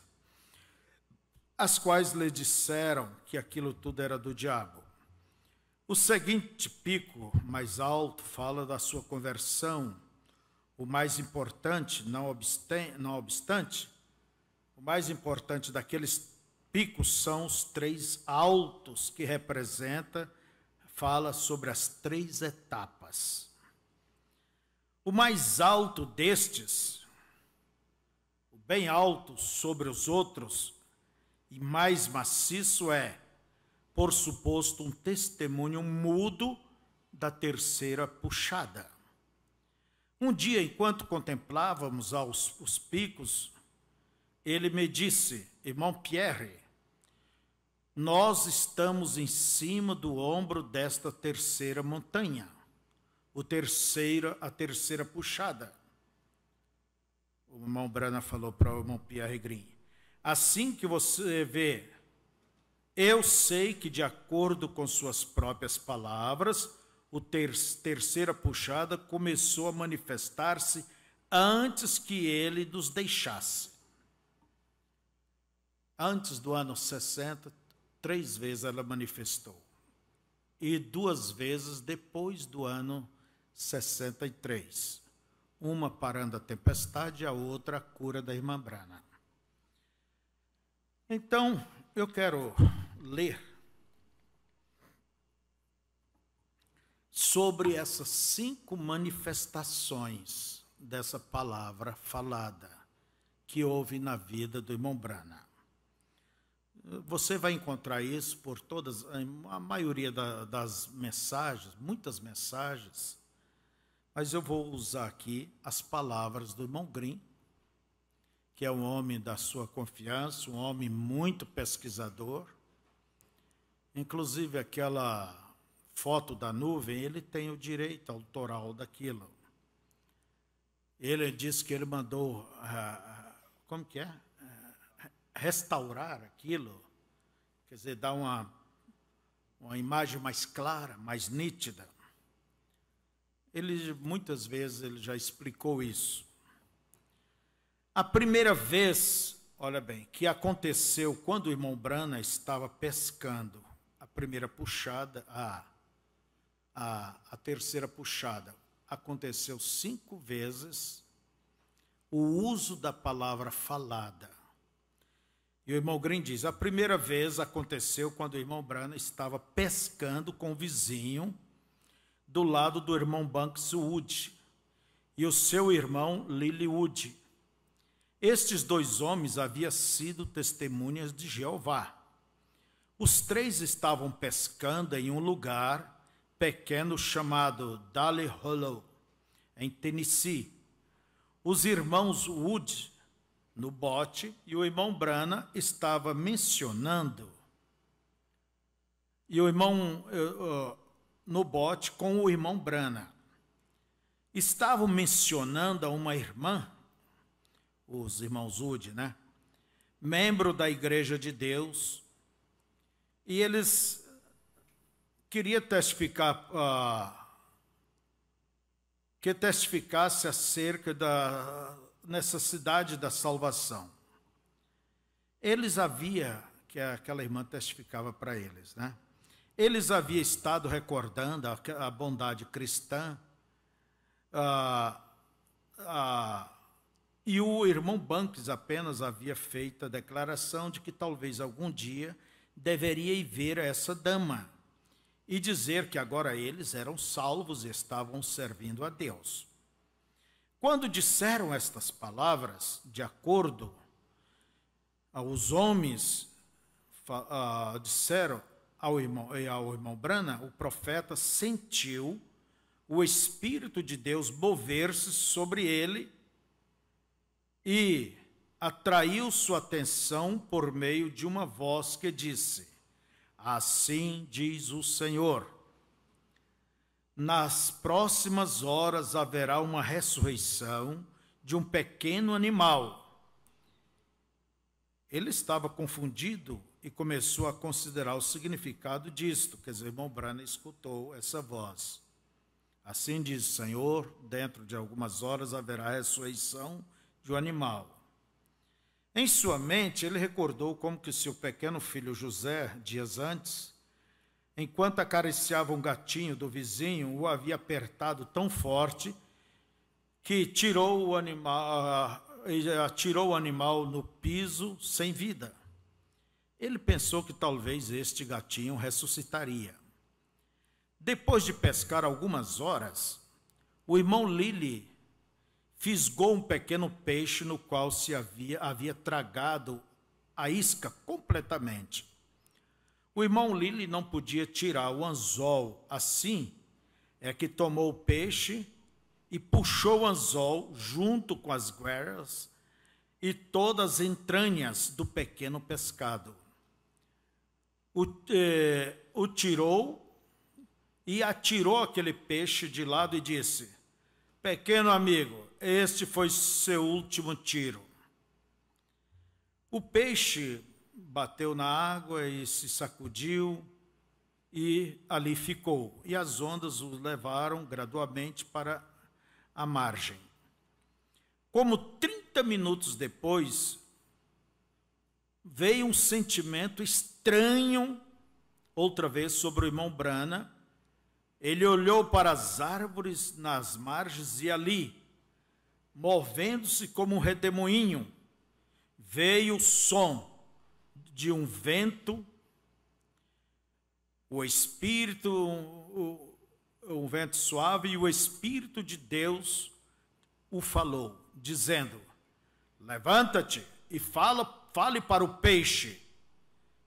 as quais lhe disseram que aquilo tudo era do diabo. O seguinte pico, mais alto, fala da sua conversão. O mais importante, não, não obstante, o mais importante daqueles picos são os três altos, que representa, fala sobre as três etapas o mais alto destes, o bem alto sobre os outros e mais maciço é, por suposto, um testemunho mudo da terceira puxada. Um dia, enquanto contemplávamos aos, os picos, ele me disse, irmão Pierre, nós estamos em cima do ombro desta terceira montanha o terceiro, a terceira puxada. O irmão Brana falou para o irmão Pierre Green. Assim que você vê, eu sei que de acordo com suas próprias palavras, o ter terceira puxada começou a manifestar-se antes que ele nos deixasse. Antes do ano 60, três vezes ela manifestou. E duas vezes depois do ano 63. Uma parando a tempestade, a outra a cura da irmã Brana. Então, eu quero ler sobre essas cinco manifestações dessa palavra falada que houve na vida do irmão Brana. Você vai encontrar isso por todas, a maioria das mensagens, muitas mensagens mas eu vou usar aqui as palavras do irmão Green, que é um homem da sua confiança, um homem muito pesquisador. Inclusive, aquela foto da nuvem, ele tem o direito autoral daquilo. Ele disse que ele mandou, ah, como que é? Restaurar aquilo, quer dizer, dar uma, uma imagem mais clara, mais nítida. Ele muitas vezes ele já explicou isso. A primeira vez, olha bem, que aconteceu quando o irmão Brana estava pescando, a primeira puxada, a, a, a terceira puxada, aconteceu cinco vezes o uso da palavra falada. E o irmão Green diz: a primeira vez aconteceu quando o irmão Brana estava pescando com o vizinho do lado do irmão Banks Wood e o seu irmão Lily Wood. Estes dois homens haviam sido testemunhas de Jeová. Os três estavam pescando em um lugar pequeno chamado Daly Hollow, em Tennessee. Os irmãos Wood no bote e o irmão Brana estava mencionando. E o irmão eh, eh, no bote com o irmão Brana. Estavam mencionando a uma irmã, os irmãos Ud, né? Membro da Igreja de Deus, e eles queriam testificar, uh, que testificasse acerca da necessidade da salvação. Eles havia que aquela irmã testificava para eles, né? Eles haviam estado recordando a, bondade cristã, ah, ah, e o irmão Banks apenas havia feito a declaração de que talvez algum dia deveria ir ver essa dama e dizer que agora eles eram salvos e estavam servindo a Deus. Quando disseram estas palavras, de acordo aos homens, ah, disseram, ao irmão, eh, ao irmão Brana, o profeta sentiu o Espírito de Deus mover-se sobre ele e atraiu sua atenção por meio de uma voz que disse: Assim diz o Senhor. Nas próximas horas haverá uma ressurreição de um pequeno animal. Ele estava confundido e começou a considerar o significado disto. Quer dizer, irmão Brana escutou essa voz. Assim diz o Senhor: dentro de algumas horas haverá a ressurreição de um animal. Em sua mente, ele recordou como que seu pequeno filho José, dias antes, enquanto acariciava um gatinho do vizinho, o havia apertado tão forte que tirou o animal, ah, atirou o animal no piso sem vida. Ele pensou que talvez este gatinho ressuscitaria. Depois de pescar algumas horas, o irmão Lili fisgou um pequeno peixe no qual se havia, havia tragado a isca completamente. O irmão Lili não podia tirar o anzol, assim é que tomou o peixe e puxou o anzol junto com as guerras e todas as entranhas do pequeno pescado o, eh, o tirou e atirou aquele peixe de lado e disse: Pequeno amigo, este foi seu último tiro. O peixe bateu na água e se sacudiu e ali ficou. E as ondas o levaram gradualmente para a margem. Como 30 minutos depois, veio um sentimento estranho outra vez sobre o irmão Brana. Ele olhou para as árvores nas margens e ali, movendo-se como um redemoinho, veio o som de um vento, o espírito, o, um vento suave, e o espírito de Deus o falou, dizendo: Levanta-te e fala fale para o peixe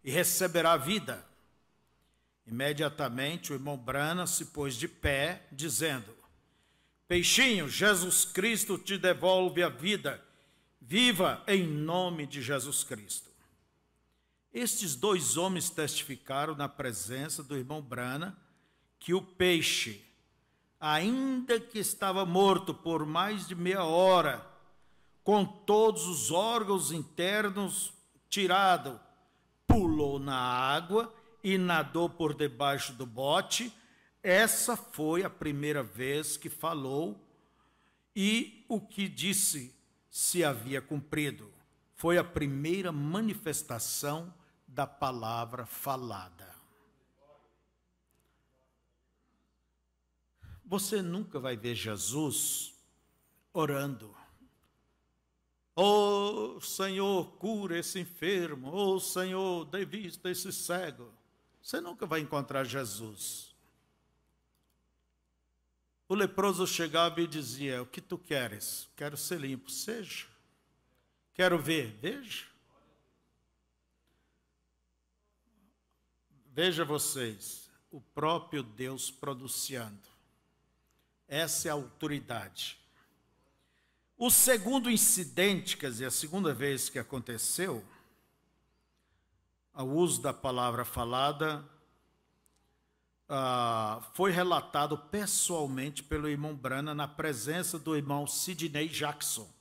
e receberá vida. Imediatamente o irmão Brana se pôs de pé, dizendo: Peixinho, Jesus Cristo te devolve a vida. Viva em nome de Jesus Cristo. Estes dois homens testificaram na presença do irmão Brana que o peixe, ainda que estava morto por mais de meia hora, com todos os órgãos internos tirado, pulou na água e nadou por debaixo do bote. Essa foi a primeira vez que falou e o que disse se havia cumprido. Foi a primeira manifestação da palavra falada. Você nunca vai ver Jesus orando Oh Senhor, cura esse enfermo. Oh Senhor, dê vista a esse cego. Você nunca vai encontrar Jesus. O leproso chegava e dizia: O que tu queres? Quero ser limpo. Seja. Quero ver. Veja. Veja vocês, o próprio Deus produzindo. Essa é a autoridade. O segundo incidente, quer dizer, a segunda vez que aconteceu, o uso da palavra falada, ah, foi relatado pessoalmente pelo irmão Brana na presença do irmão Sidney Jackson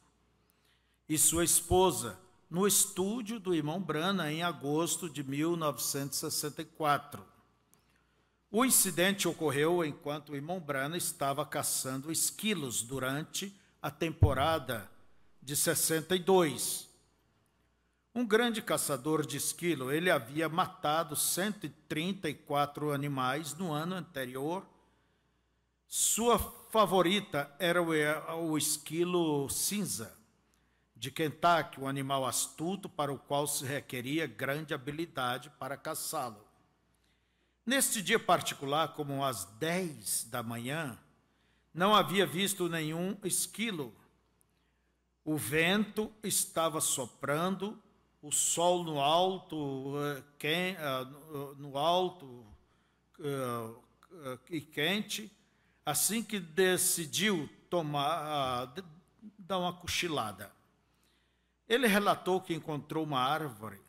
e sua esposa no estúdio do irmão Brana em agosto de 1964. O incidente ocorreu enquanto o irmão Brana estava caçando esquilos durante a temporada de 62. Um grande caçador de esquilo, ele havia matado 134 animais no ano anterior. Sua favorita era é, o esquilo cinza de Kentucky, um animal astuto para o qual se requeria grande habilidade para caçá-lo. Neste dia particular, como às 10 da manhã, não havia visto nenhum esquilo. O vento estava soprando, o sol no alto, eh, eh, eh, no alto e quente. Assim que decidiu tomar, dar uma cochilada, ele relatou que encontrou uma árvore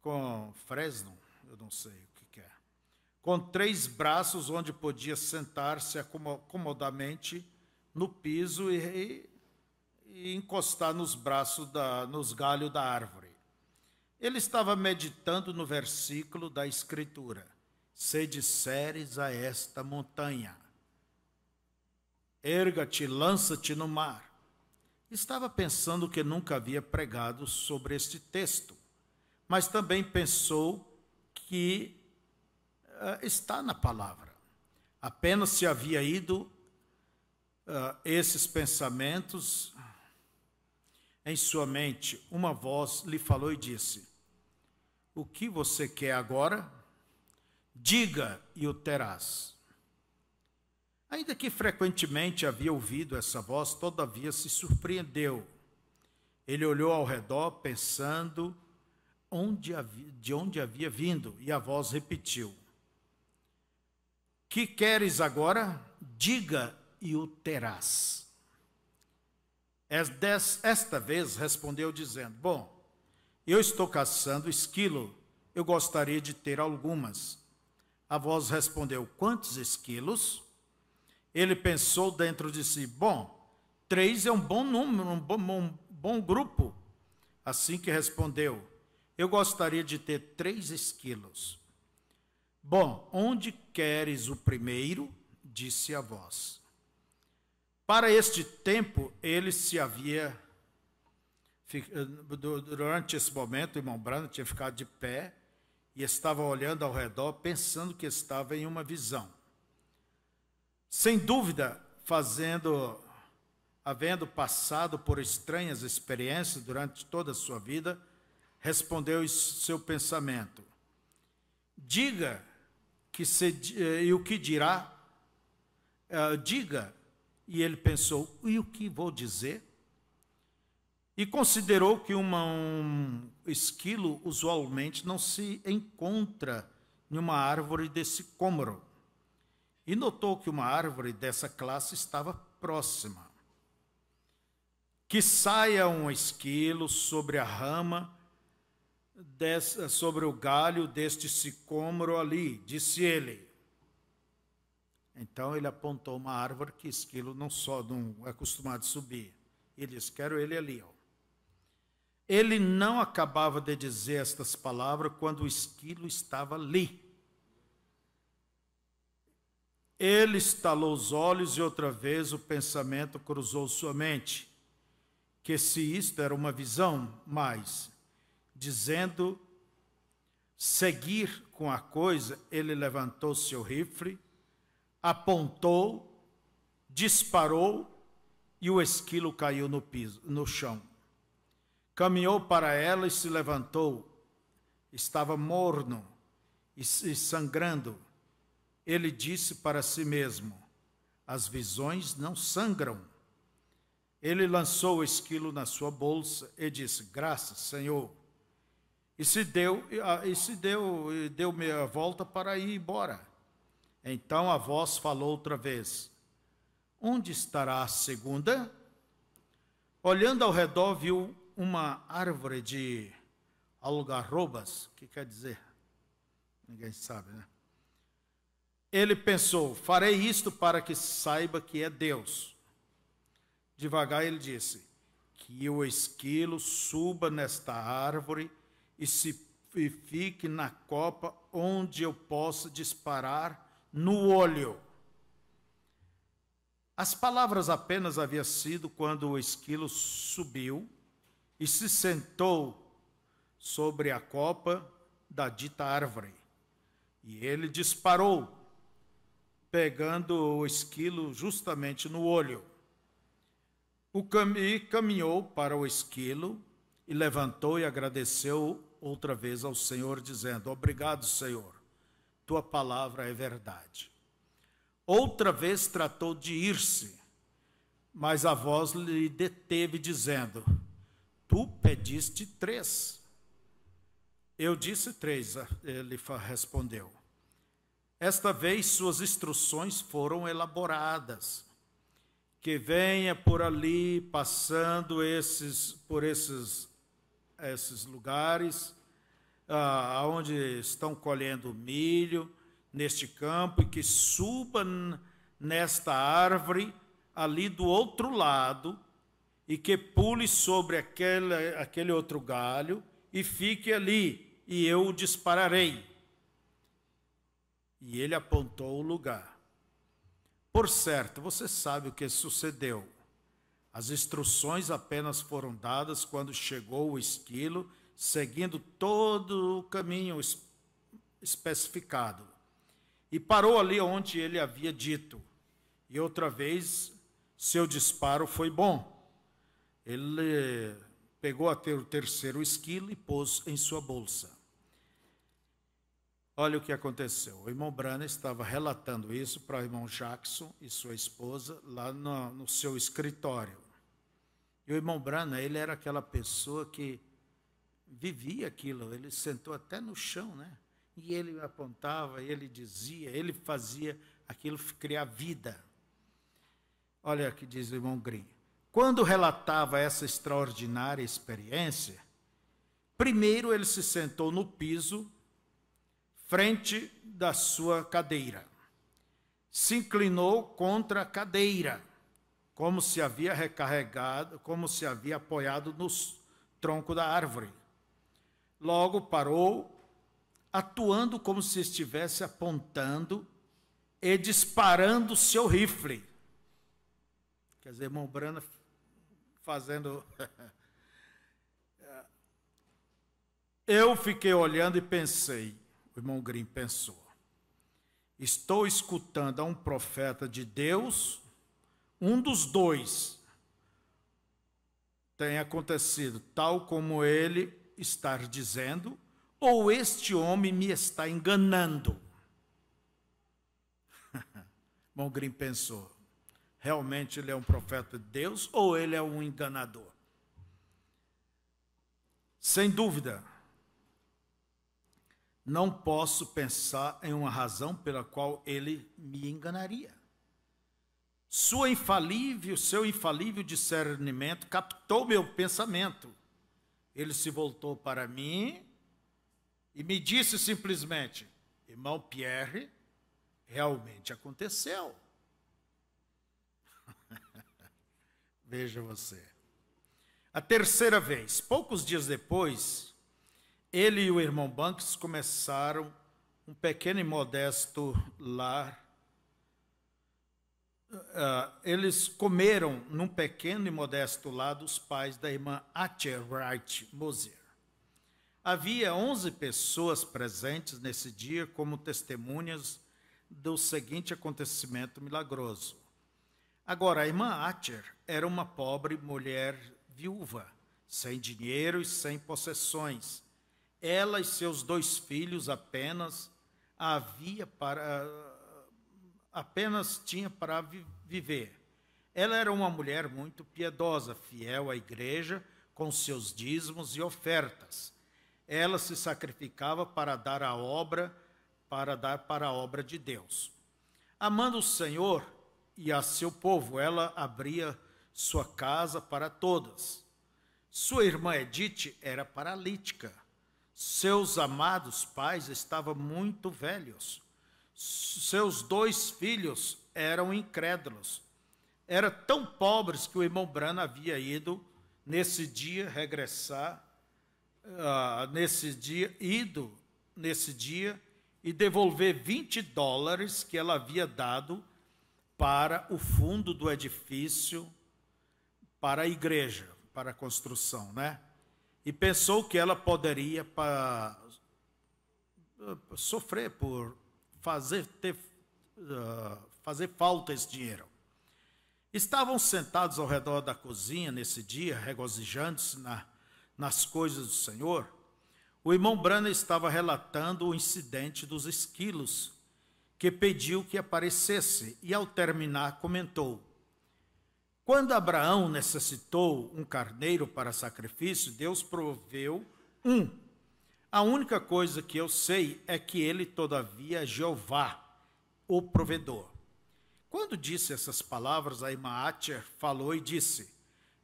com fresno, eu não sei, com três braços onde podia sentar-se comodamente no piso e, e encostar nos braços da, nos galhos da árvore. Ele estava meditando no versículo da Escritura: Se disseres a esta montanha, erga-te, lança-te no mar. Estava pensando que nunca havia pregado sobre este texto, mas também pensou que ah, está na palavra. Apenas se havia ido uh, esses pensamentos em sua mente, uma voz lhe falou e disse: O que você quer agora? Diga e o terás. Ainda que frequentemente havia ouvido essa voz, todavia se surpreendeu. Ele olhou ao redor, pensando onde havia, de onde havia vindo, e a voz repetiu: que queres agora? Diga e o terás. Esta vez respondeu dizendo: Bom, eu estou caçando esquilo, eu gostaria de ter algumas. A voz respondeu: Quantos esquilos? Ele pensou dentro de si: Bom, três é um bom número, um bom, um bom grupo. Assim que respondeu: Eu gostaria de ter três esquilos. Bom, onde queres o primeiro? disse a voz. Para este tempo, ele se havia. Eh, durante esse momento, o irmão Brando tinha ficado de pé e estava olhando ao redor, pensando que estava em uma visão. Sem dúvida, fazendo, havendo passado por estranhas experiências durante toda a sua vida, respondeu seu pensamento: Diga que se, eh, e o que dirá? Eh, diga. E ele pensou: e o que vou dizer? E considerou que uma, um esquilo usualmente não se encontra em uma árvore desse cômoro. E notou que uma árvore dessa classe estava próxima. Que saia um esquilo sobre a rama dessa, sobre o galho deste sicômoro ali, disse ele. Então ele apontou uma árvore que esquilo não só não é acostumado a subir. Ele disse: Quero ele ali. Ó. Ele não acabava de dizer estas palavras quando o esquilo estava ali. Ele estalou os olhos e outra vez o pensamento cruzou sua mente. Que se isto era uma visão, mas dizendo seguir com a coisa, ele levantou seu rifle, apontou, disparou e o esquilo caiu no piso, no chão. Caminhou para ela e se levantou. Estava morno e sangrando. Ele disse para si mesmo: As visões não sangram. Ele lançou o esquilo na sua bolsa e disse: Graças, Senhor, e se deu, ah, e se deu, e deu meia volta para ir embora. Então a voz falou outra vez: Onde estará a segunda? Olhando ao redor, viu uma árvore de algarrobas, o que quer dizer? Ninguém sabe, né? Ele pensou: farei isto para que saiba que é Deus. Devagar ele disse: que o esquilo suba nesta árvore e se e fique na copa onde eu possa disparar no olho. As palavras apenas havia sido quando o esquilo subiu e se sentou sobre a copa da dita árvore. E ele disparou, pegando o esquilo justamente no olho. O e caminhou para o esquilo e levantou e agradeceu outra vez ao Senhor, dizendo: Obrigado, Senhor, tua palavra é verdade. Outra vez tratou de ir-se, mas a voz lhe deteve, dizendo: Tu pediste três. Eu disse três, ele respondeu. Esta vez suas instruções foram elaboradas. Que venha por ali, passando esses por esses a esses lugares, ah, onde estão colhendo milho, neste campo, e que suba nesta árvore ali do outro lado, e que pule sobre aquele, aquele outro galho, e fique ali, e eu o dispararei. E ele apontou o lugar. Por certo, você sabe o que sucedeu. As instruções apenas foram dadas quando chegou o esquilo, seguindo todo o caminho especificado. E parou ali onde ele havia dito. E outra vez seu disparo foi bom. Ele pegou até o terceiro esquilo e pôs em sua bolsa. Olha o que aconteceu. O irmão Brana estava relatando isso para o irmão Jackson e sua esposa lá no, no seu escritório. E o irmão Brana, ele era aquela pessoa que vivia aquilo, ele sentou até no chão, né? E ele apontava, ele dizia, ele fazia aquilo criar vida. Olha o que diz o irmão Green. Quando relatava essa extraordinária experiência, primeiro ele se sentou no piso, frente da sua cadeira. Se inclinou contra a cadeira como se havia recarregado, como se havia apoiado no tronco da árvore. Logo parou, atuando como se estivesse apontando e disparando seu rifle. Quer dizer, irmão Brana fazendo. *laughs* Eu fiquei olhando e pensei, o irmão Grimm pensou, estou escutando a um profeta de Deus um dos dois tenha acontecido tal como ele está dizendo, ou este homem me está enganando. *laughs* Bom pensou: realmente ele é um profeta de Deus ou ele é um enganador? Sem dúvida, não posso pensar em uma razão pela qual ele me enganaria. Sua infalível, seu infalível discernimento captou meu pensamento. Ele se voltou para mim e me disse simplesmente: Irmão Pierre, realmente aconteceu. *laughs* Veja você. A terceira vez, poucos dias depois, ele e o irmão Banks começaram um pequeno e modesto lar uh, eles comeram num pequeno e modesto lado os pais da irmã Acher Wright Moser. Havia 11 pessoas presentes nesse dia como testemunhas do seguinte acontecimento milagroso. Agora, a irmã Acher era uma pobre mulher viúva, sem dinheiro e sem possessões. Ela e seus dois filhos apenas havia para apenas tinha para viver. Ela era uma mulher muito piedosa, fiel à igreja, com seus dízimos e ofertas. Ela se sacrificava para dar a obra, para dar para a obra de Deus. Amando o Senhor e a seu povo, ela abria sua casa para todas. Sua irmã Edith era paralítica. Seus amados pais estavam muito velhos seus dois filhos eram incrédulos. Era tão pobres que o irmão Brana havia ido nesse dia regressar, uh, nesse dia ido nesse dia e devolver 20 dólares que ela havia dado para o fundo do edifício para a igreja, para a construção, né? E pensou que ela poderia pra, sofrer por fazer, ter, uh, fazer falta esse dinheiro. Estavam sentados ao redor da cozinha nesse dia, regozijando-se na, nas coisas do Senhor. O irmão Brana estava relatando o incidente dos esquilos, que pediu que aparecesse, e ao terminar comentou: Quando Abraão necessitou um carneiro para sacrifício, Deus proveu um a única coisa que eu sei é que ele, todavia, é Jeová, o provedor. Quando disse essas palavras, a Imaater falou e disse: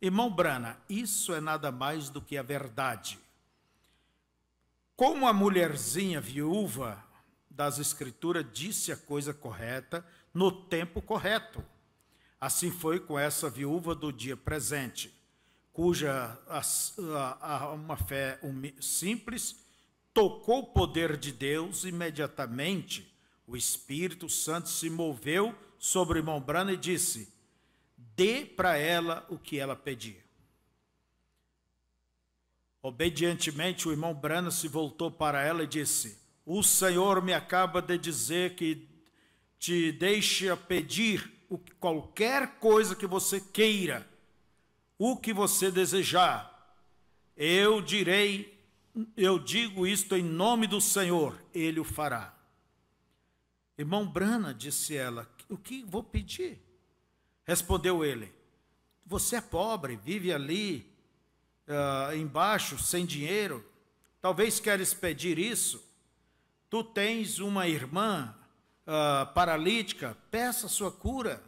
Irmão Brana, isso é nada mais do que a verdade. Como a mulherzinha viúva das Escrituras disse a coisa correta no tempo correto. Assim foi com essa viúva do dia presente, cuja a, a, uma fé simples tocou o poder de Deus, imediatamente o Espírito Santo se moveu sobre irmão Brana e disse: dê para ela o que ela pedia. Obedientemente, o irmão Brana se voltou para ela e disse: O Senhor me acaba de dizer que te a pedir o, qualquer coisa que você queira, o que você desejar. Eu direi eu digo isto em nome do Senhor, ele o fará. Irmão Brana, disse ela, o que vou pedir? Respondeu ele, você é pobre, vive ali uh, embaixo, sem dinheiro, talvez queres pedir isso? Tu tens uma irmã uh, paralítica, peça sua cura.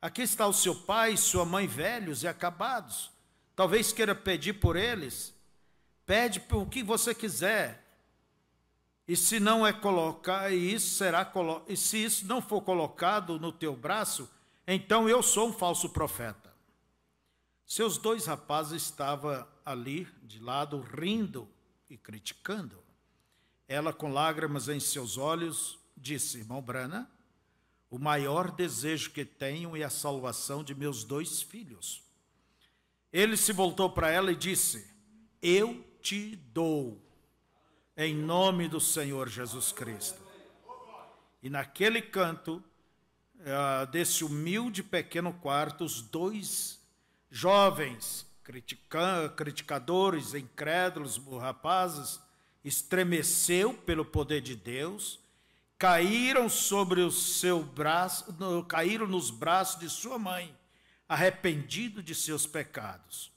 Aqui está o seu pai, sua mãe velhos e acabados, talvez queira pedir por eles, Pede o que você quiser. E se não é colocar, e isso será e se isso não for colocado no teu braço, então eu sou um falso profeta. Seus dois rapazes estavam ali de lado rindo e criticando. Ela com lágrimas em seus olhos disse: "Irmão Brana, o maior desejo que tenho é a salvação de meus dois filhos." Ele se voltou para ela e disse: "Eu te dou, em nome do Senhor Jesus Cristo. E naquele canto, ah, desse humilde pequeno quarto, os dois jovens, criticadores, incrédulos, rapazes, estremeceu pelo poder de Deus, caíram sobre o seu braço, caíram nos braços de sua mãe, arrependido de seus pecados.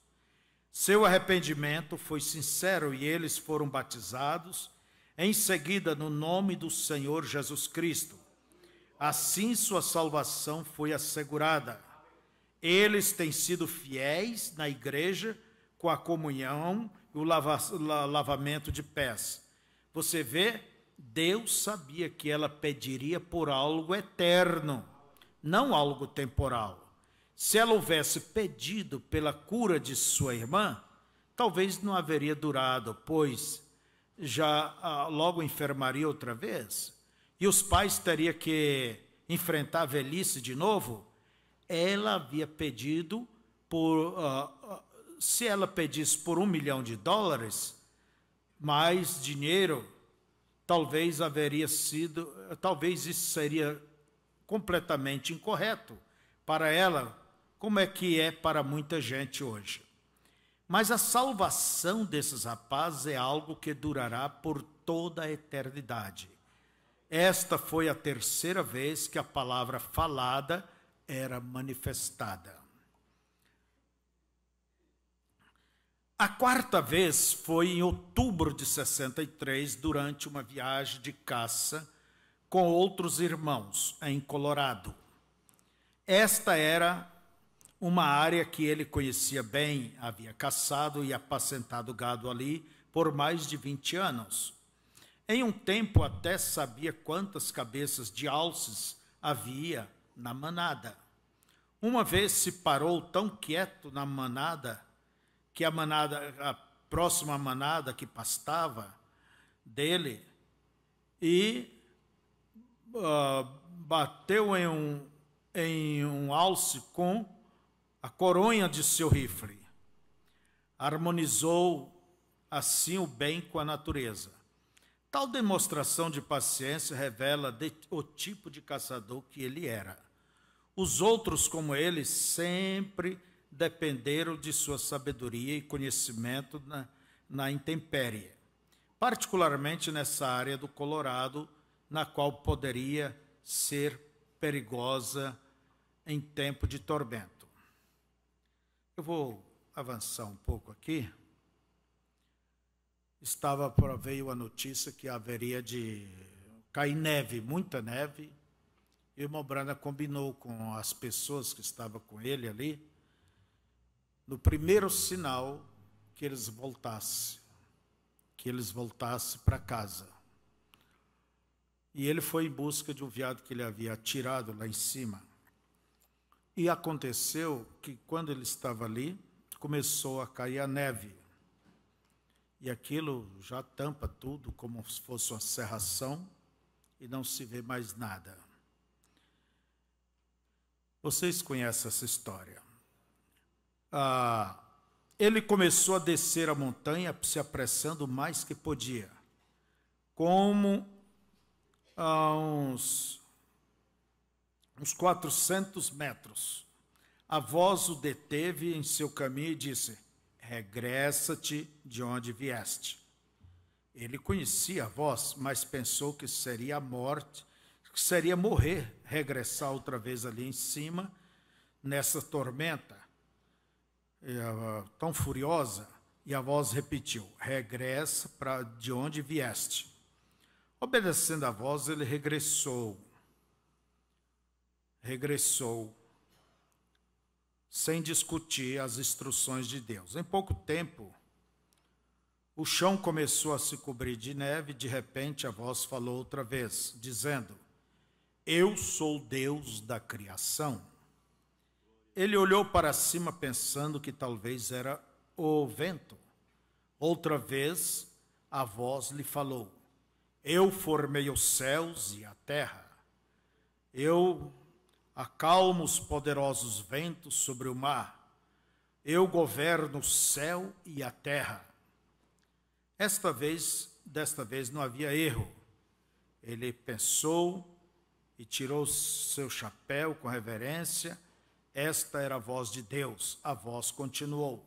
Seu arrependimento foi sincero e eles foram batizados, em seguida, no nome do Senhor Jesus Cristo. Assim, sua salvação foi assegurada. Eles têm sido fiéis na igreja com a comunhão e o lava lavamento de pés. Você vê, Deus sabia que ela pediria por algo eterno, não algo temporal. Se ela houvesse pedido pela cura de sua irmã, talvez não haveria durado, pois já ah, logo enfermaria outra vez, e os pais teriam que enfrentar a velhice de novo. Ela havia pedido por. Ah, ah, se ela pedisse por um milhão de dólares, mais dinheiro, talvez haveria sido, talvez isso seria completamente incorreto para ela, como é que é para muita gente hoje. Mas a salvação desses rapazes é algo que durará por toda a eternidade. Esta foi a terceira vez que a palavra falada era manifestada. A quarta vez foi em outubro de 63, durante uma viagem de caça com outros irmãos em Colorado. Esta era uma área que ele conhecia bem, havia caçado e apacentado gado ali por mais de 20 anos. Em um tempo até sabia quantas cabeças de alces havia na manada. Uma vez se parou tão quieto na manada que a manada a próxima manada que pastava dele e uh, bateu em um, em um alce com a coronha de seu rifle. Harmonizou assim o bem com a natureza. Tal demonstração de paciência revela de, o tipo de caçador que ele era. Os outros, como ele, sempre dependeram de sua sabedoria e conhecimento na, na intempérie, particularmente nessa área do Colorado, na qual poderia ser perigosa em tempo de tormento. Eu vou avançar um pouco aqui. Estava veio a notícia que haveria de cair neve, muita neve. E o Mobrana combinou com as pessoas que estavam com ele ali, no primeiro sinal que eles voltassem, que eles voltassem para casa. E ele foi em busca de um veado que ele havia tirado lá em cima. E aconteceu que, quando ele estava ali, começou a cair a neve. E aquilo já tampa tudo, como se fosse uma serração, e não se vê mais nada. Vocês conhecem essa história. Ah, ele começou a descer a montanha, se apressando mais que podia. Como há uns uns 400 metros. A voz o deteve em seu caminho e disse: Regressa-te de onde vieste. Ele conhecia a voz, mas pensou que seria a morte, que seria morrer, regressar outra vez ali em cima, nessa tormenta tão furiosa. E a voz repetiu: Regressa para de onde vieste. Obedecendo à voz, ele regressou regressou, sem discutir as instruções de Deus. Em pouco tempo, o chão começou a se cobrir de neve, de repente a voz falou outra vez, dizendo: Eu sou Deus da criação. Ele olhou para cima pensando que talvez era o vento. Outra vez a voz lhe falou: Eu formei os céus e a terra. Eu Acalma os poderosos ventos sobre o mar. Eu governo o céu e a terra. Esta vez, desta vez não havia erro. Ele pensou e tirou seu chapéu com reverência. Esta era a voz de Deus. A voz continuou.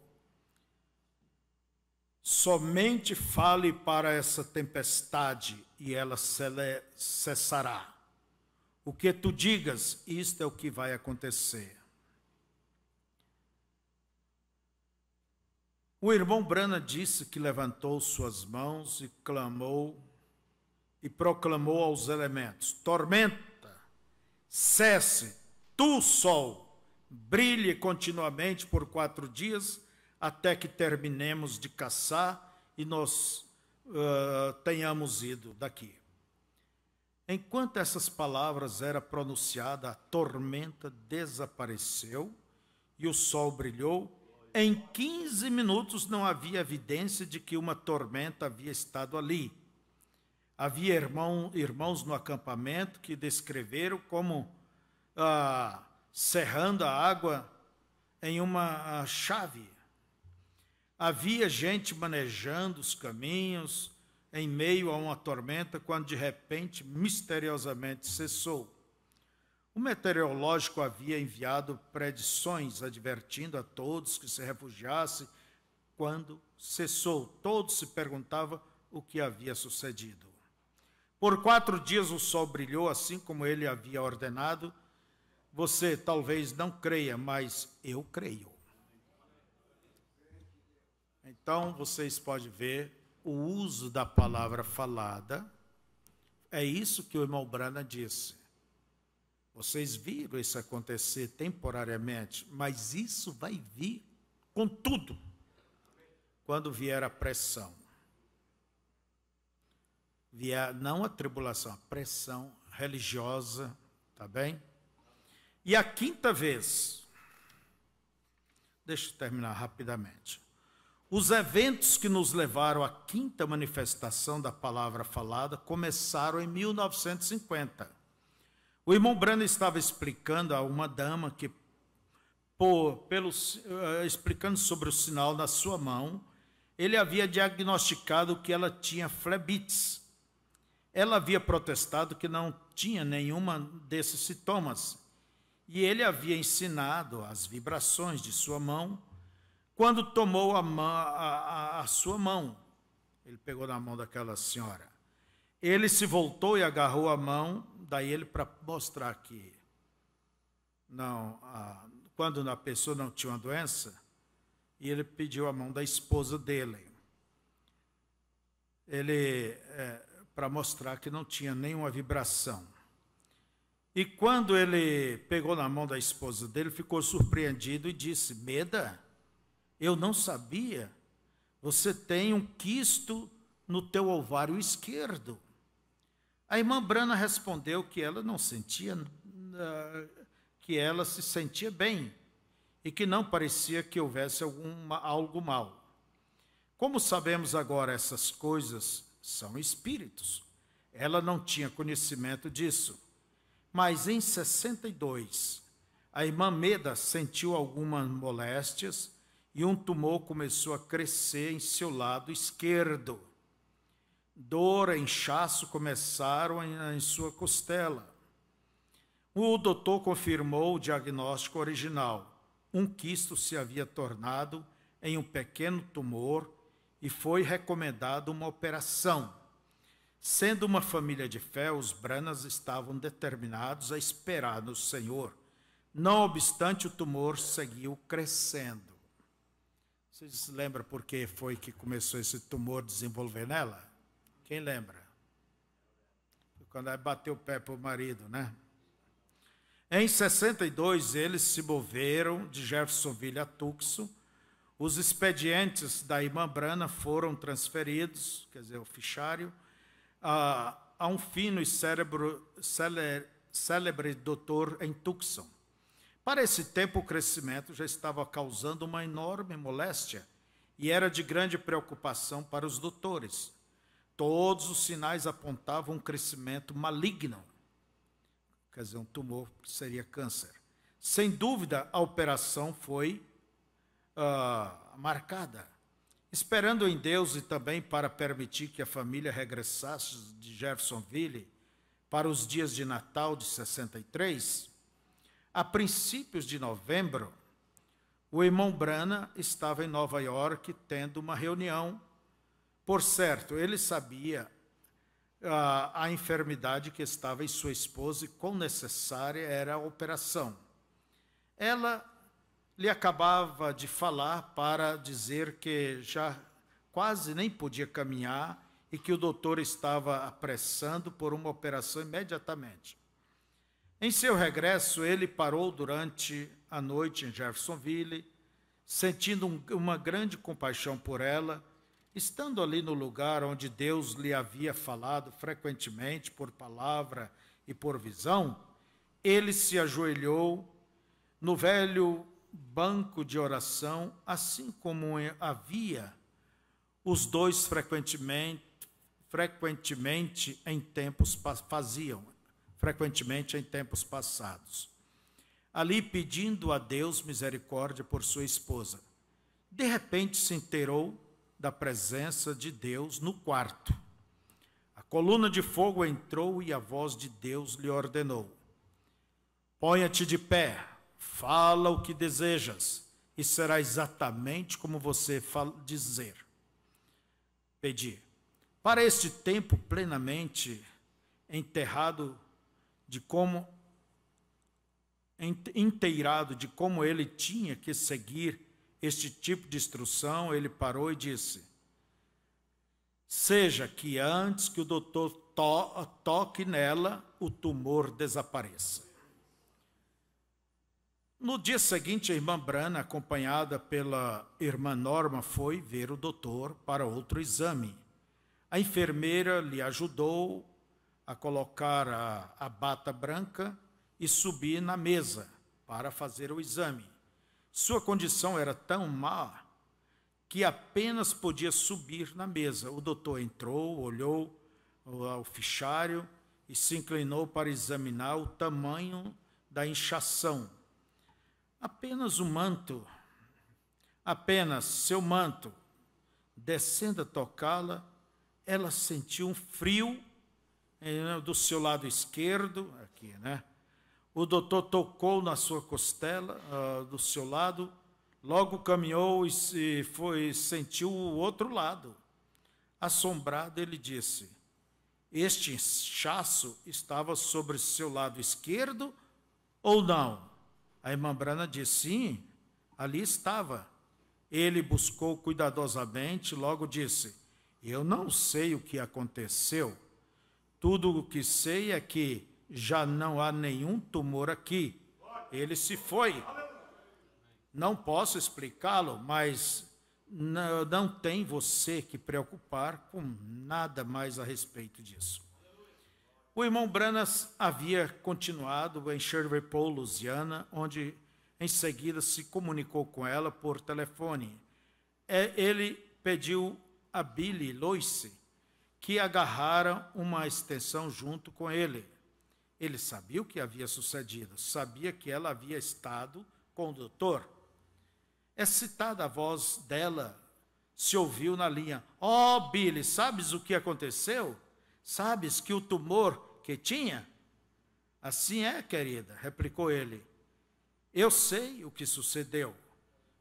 Somente fale para essa tempestade e ela cessará. O que tu digas, isto é o que vai acontecer. O irmão Brana disse que levantou suas mãos e clamou e proclamou aos elementos: Tormenta, cesse, tu sol, brilhe continuamente por quatro dias, até que terminemos de caçar e nós uh, tenhamos ido daqui. Enquanto essas palavras era pronunciada, a tormenta desapareceu e o sol brilhou. Em 15 minutos não havia evidência de que uma tormenta havia estado ali. Havia irmão, irmãos no acampamento que descreveram como ah, serrando a água em uma ah, chave. Havia gente manejando os caminhos, em meio a uma tormenta, quando de repente, misteriosamente, cessou. O meteorológico havia enviado predições advertindo a todos que se refugiassem. Quando cessou, todos se perguntavam o que havia sucedido. Por quatro dias o sol brilhou assim como ele havia ordenado. Você talvez não creia, mas eu creio. Então vocês podem ver o uso da palavra falada. É isso que o irmão Brana disse. Vocês viram isso acontecer temporariamente, mas isso vai vir com tudo quando vier a pressão. Vier não a tribulação, a pressão religiosa, tá bem? E a quinta vez, deixa eu terminar rapidamente. Os eventos que nos levaram à quinta manifestação da palavra falada começaram em 1950. O irmão Brano estava explicando a uma dama que, por, pelo, eh, explicando sobre o sinal na sua mão, ele havia diagnosticado que ela tinha flebites. Ela havia protestado que não tinha nenhuma desses sintomas. E ele havia ensinado as vibrações de sua mão quando tomou a, a, a sua mão. Ele pegou na mão daquela senhora. Ele se voltou e agarrou a mão, daí ele para mostrar que não, a, quando a pessoa não tinha uma doença, e ele pediu a mão da esposa dele. Ele é, para mostrar que não tinha nenhuma vibração. E quando ele pegou na mão da esposa dele, ficou surpreendido e disse: Meda, eu não sabia. Você tem um quisto no teu ovário esquerdo. A irmã Brana respondeu que ela não sentia, ah, que ela se sentia bem e que não parecia que houvesse alguma, algo mal. Como sabemos agora, essas coisas são espíritos. Ela não tinha conhecimento disso. Mas em 62, a irmã Meda sentiu algumas moléstias e um tumor começou a crescer em seu lado esquerdo. Dor, inchaço começaram em sua costela. O doutor confirmou o diagnóstico original. Um quisto se havia tornado em um pequeno tumor e foi recomendada uma operação. Sendo uma família de fé, os Branas estavam determinados a esperar no Senhor. Não obstante, o tumor seguiu crescendo. Vocês se lembram por que foi que começou esse tumor desenvolver nela? Quem lembra? Foi quando ela bateu o pé para o marido, né? Em 62, eles se moveram de Jeffersonville a Tucson. Os expedientes da irmã Brana foram transferidos, quer dizer, o fichário, a, a um fino e cérebro, célebre doutor em Tucson. Para esse tempo, o crescimento já estava causando uma enorme moléstia e era de grande preocupação para os doutores. Todos os sinais apontavam um crescimento maligno, quer dizer, um tumor que seria câncer. Sem dúvida, a operação foi uh, marcada. Esperando em Deus e também para permitir que a família regressasse de Jeffersonville para os dias de Natal de 63, a princípios de novembro, o irmão Brana estava em Nova York tendo uma reunião. Por certo, ele sabia a, ah, a enfermidade que estava em sua esposa e quão necessária era a operação. Ela lhe acabava de falar para dizer que já quase nem podia caminhar e que o doutor estava apressando por uma operação imediatamente. Em seu regresso, ele parou durante a noite em Jeffersonville, sentindo um, uma grande compaixão por ela, estando ali no lugar onde Deus lhe havia falado frequentemente por palavra e por visão, ele se ajoelhou no velho banco de oração, assim como havia os dois frequentemente, frequentemente em tempos faziam, frequentemente em tempos passados. Ali pedindo a Deus misericórdia por sua esposa. De repente se inteirou da presença de Deus no quarto. A coluna de fogo entrou e a voz de Deus lhe ordenou: Ponha-te de pé, fala o que desejas, e será exatamente como você dizer. Pedi. Para este tempo plenamente enterrado de como inteirado de como ele tinha que seguir este tipo de instrução, ele parou e disse: Seja que antes que o doutor to toque nela, o tumor desapareça. No dia seguinte, a irmã Brana, acompanhada pela irmã Norma, foi ver o doutor para outro exame. A enfermeira lhe ajudou a colocar a, a bata branca e subir na mesa para fazer o exame. Sua condição era tão má que apenas podia subir na mesa. O doutor entrou, olhou ao fichário e se inclinou para examinar o tamanho da inchação. Apenas o manto, apenas seu manto. Descendo a tocá-la, ela sentiu um frio é, né, do seu lado esquerdo, aqui, né? O doutor tocou na sua costela, uh, do seu lado, logo caminhou e foi sentiu o outro lado. Assombrado, ele disse: Este inchaço estava sobre seu lado esquerdo ou não? A irmã Brana disse: Sim, ali estava. Ele buscou cuidadosamente, logo disse: Eu não sei o que aconteceu tudo o que sei é que já não há nenhum tumor aqui. Ele se foi. Não posso explicá-lo, mas não, tem você que preocupar com nada mais a respeito disso. O irmão Branas havia continuado em Sherwood Paul, Louisiana, onde em seguida se comunicou com ela por telefone. É, ele pediu a Billy Loise que agarraram uma extensão junto com ele. Ele sabia o que havia sucedido, sabia que ela havia estado com o doutor. É citada a voz dela, se ouviu na linha: Ó oh, Billy, sabes o que aconteceu? Sabes que o tumor que tinha? Assim é, querida, replicou ele. Eu sei o que sucedeu.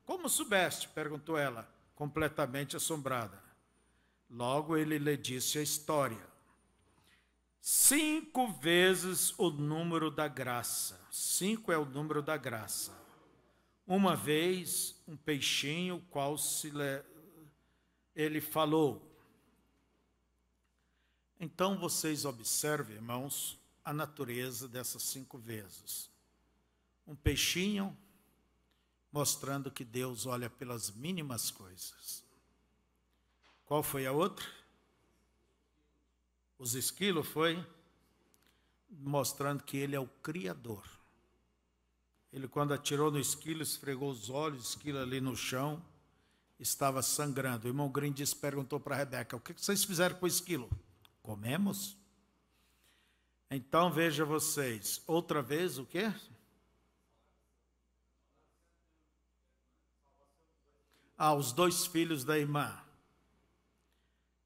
Como soubeste? perguntou ela, completamente assombrada. Logo ele lhe disse a história. Cinco vezes o número da graça. Cinco é o número da graça. Uma vez, um peixinho, qual se le... ele falou. Então vocês observem, irmãos, a natureza dessas cinco vezes. Um peixinho mostrando que Deus olha pelas mínimas coisas. Qual foi a outra? Os esquilos foi mostrando que ele é o criador. Ele quando atirou no esquilo, esfregou os olhos, o esquilo ali no chão, estava sangrando. O irmão Grindis perguntou para Rebeca: "O que vocês fizeram com o esquilo? Comemos?" Então veja vocês, outra vez o quê? Ah, os dois filhos da irmã.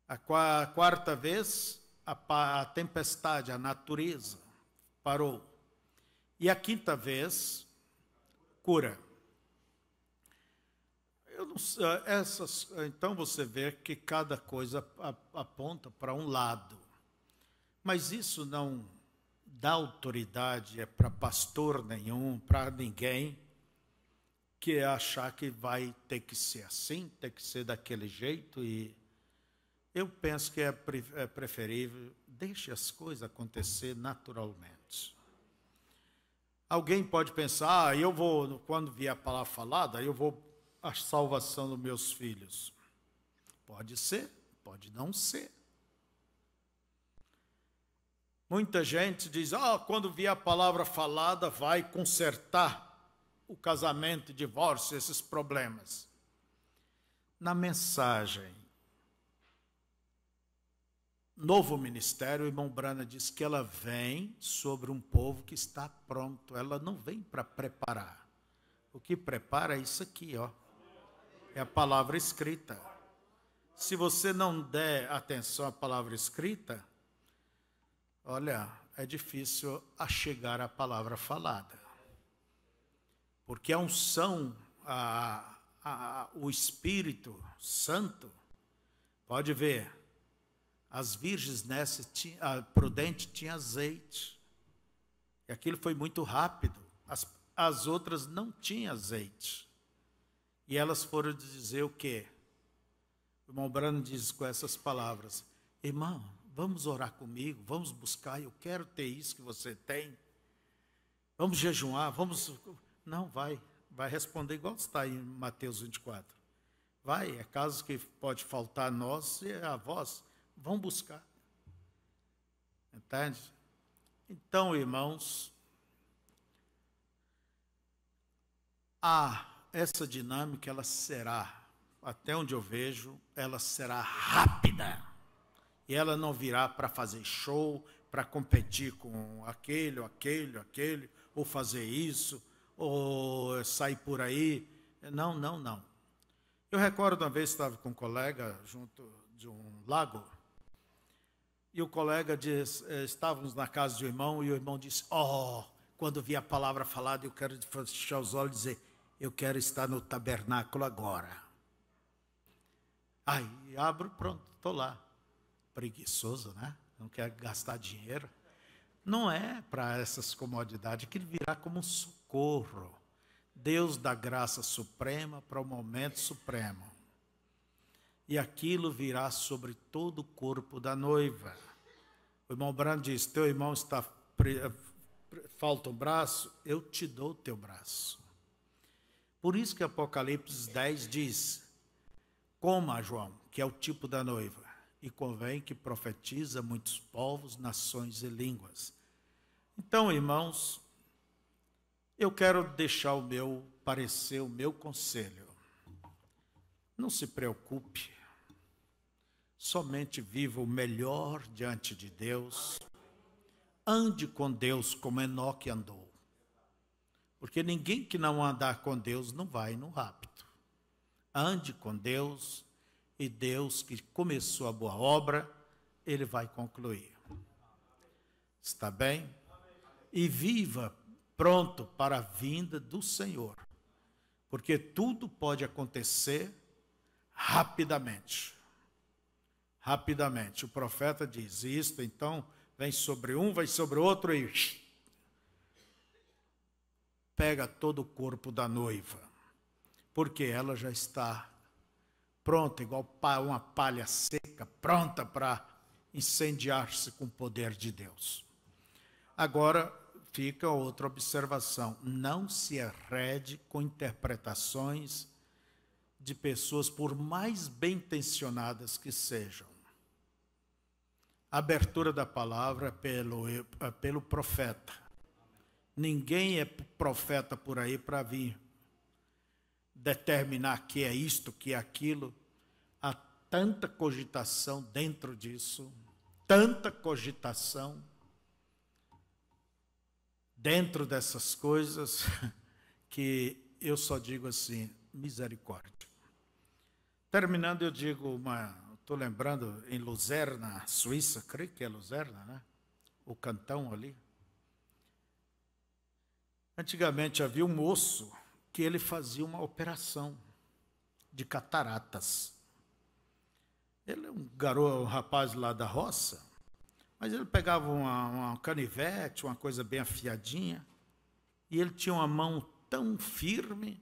A quarta vez, a, tempestade, a natureza, parou. E a quinta vez, cura. Sei, eh, essas, então você vê que cada coisa aponta para um lado. Mas isso não dá autoridade é para pastor nenhum, para ninguém que achar que vai ter que ser assim, ter que ser daquele jeito e eu penso que é, é preferível deixe as coisas acontecer naturalmente. Alguém pode pensar, ah, eu vou, quando vier a palavra falada, eu vou a salvação dos meus filhos. Pode ser, pode não ser. Muita gente diz, ah, quando vier a palavra falada, vai consertar o casamento, divórcio, esses problemas. Na mensagem, novo ministério, o irmão Brana diz que ela vem sobre um povo que está pronto. Ela não vem para preparar. O que prepara é isso aqui, ó. É a palavra escrita. Se você não der atenção à palavra escrita, olha, é difícil a chegar à palavra falada. Porque a unção, a, a, o Espírito Santo, pode ver, as virgens nessa, a prudente tinha azeite. E aquilo foi muito rápido. As, as outras não tinham azeite. E elas foram dizer o quê? O irmão Brano diz com essas palavras: Irmão, vamos orar comigo, vamos buscar, eu quero ter isso que você tem. Vamos jejuar, vamos. Não, vai, vai responder igual está em Mateus 24. Vai, é caso que pode faltar a nós e a vós vão buscar. Entende? Então, irmãos, a essa dinâmica ela será, até onde eu vejo, ela será rápida. E ela não virá para fazer show, para competir com aquele, aquele, aquele, ou fazer isso, ou sair por aí. Não, não, não. Eu recordo uma vez estava com um colega junto de um lago e o colega diz: eh, estávamos na casa do irmão e o irmão disse: Oh, quando vi a palavra falada, eu quero fechar os olhos e dizer: Eu quero estar no tabernáculo agora. Aí abro, pronto, estou lá. Preguiçoso, né? Não quer gastar dinheiro. Não é para essas comodidades, que virá como um socorro. Deus dá graça suprema para o momento supremo e aquilo virá sobre todo o corpo da noiva. O irmão Brando diz: Teu irmão está eh, falta um braço, eu te dou o teu braço. Por isso que Apocalipse 10 diz: Coma, João, que é o tipo da noiva, e convém que profetiza muitos povos, nações e línguas. Então, irmãos, eu quero deixar o meu parecer, o meu conselho. Não se preocupe somente viva o melhor diante de Deus, ande com Deus como Enoque andou. Porque ninguém que não andar com Deus não vai no rapto. Ande com Deus e Deus que começou a boa obra, ele vai concluir. Está bem? E viva pronto para a vinda do Senhor. Porque tudo pode acontecer rapidamente rapidamente. O profeta diz: Isto então vem sobre um, vai sobre outro e pega todo o corpo da noiva, porque ela já está pronta, igual uma palha seca, pronta para incendiar-se com o poder de Deus. Agora fica outra observação: não se arrede com interpretações de pessoas, por mais bem intencionadas que sejam abertura da palavra pelo, eh, pelo profeta. Ninguém é profeta por aí para vir determinar que é isto, que é aquilo. Há tanta cogitação dentro disso, tanta cogitação dentro dessas coisas, *laughs* que eu só digo assim: misericórdia. Terminando, eu digo uma Estou lembrando em Luzerna, Suíça, creio que é Luzerna, né? O cantão ali. Antigamente havia um moço que ele fazia uma operação de cataratas. Ele é um garoto, um rapaz lá da roça, mas ele pegava uma, uma canivete, uma coisa bem afiadinha, e ele tinha uma mão tão firme,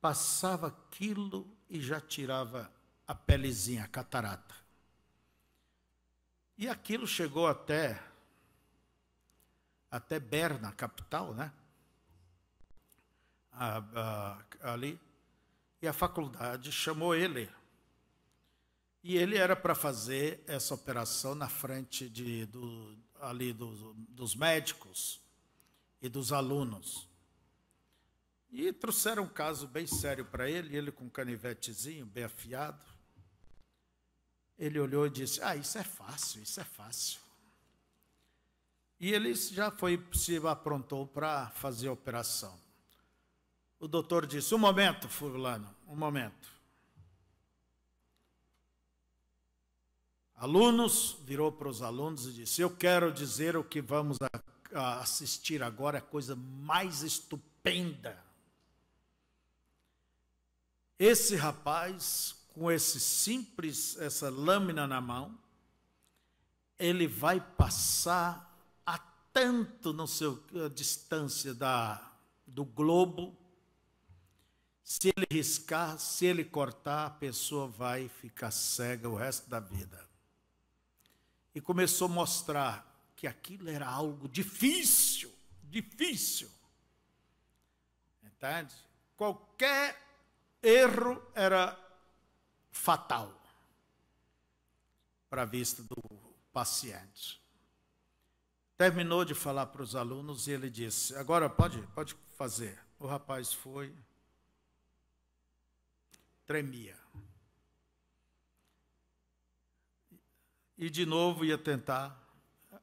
passava aquilo e já tirava a pelezinha, a catarata. E aquilo chegou até até Berna, capital, né? A, a, ali. E a faculdade chamou ele. E ele era para fazer essa operação na frente de, do, ali do, dos médicos e dos alunos. E trouxeram um caso bem sério para ele, ele com um canivetezinho bem afiado. Ele olhou e disse: Ah, isso é fácil, isso é fácil. E ele já foi, se aprontou para fazer a operação. O doutor disse: Um momento, Fulano, um momento. Alunos, virou para os alunos e disse: Eu quero dizer o que vamos a, a assistir agora, a é coisa mais estupenda. Esse rapaz com esse simples, essa lâmina na mão, ele vai passar a tanto no seu a eh, distância da, do globo, se ele riscar, se ele cortar, a pessoa vai ficar cega o resto da vida. E começou a mostrar que aquilo era algo difícil, difícil. Entende? Qualquer erro era fatal para a vista do paciente. Terminou de falar para os alunos e ele disse: Agora pode, pode fazer. O rapaz foi, tremia. E de novo ia tentar,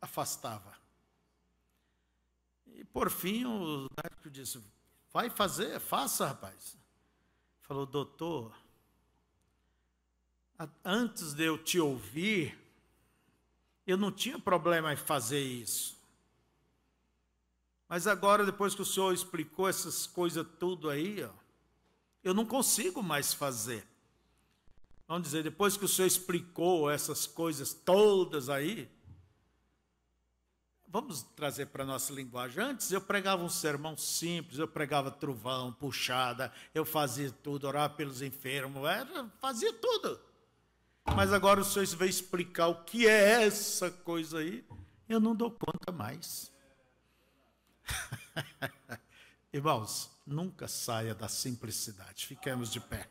afastava. E por fim o médico disse: Vai fazer, faça, rapaz. Falou, doutor, antes de eu te ouvir, eu não tinha problema em fazer isso. Mas agora, depois que o senhor explicou essas coisas tudo aí, ó, eu não consigo mais fazer. Vamos dizer, depois que o senhor explicou essas coisas todas aí, vamos trazer para a nossa linguagem. Antes eu pregava um sermão simples, eu pregava trovão, puxada, eu fazia tudo, orava pelos enfermos, era, fazia tudo. Mas agora o senhor vai explicar o que é essa coisa aí, eu não dou conta mais. *laughs* Irmãos, nunca saia da simplicidade. Fiquemos de pé.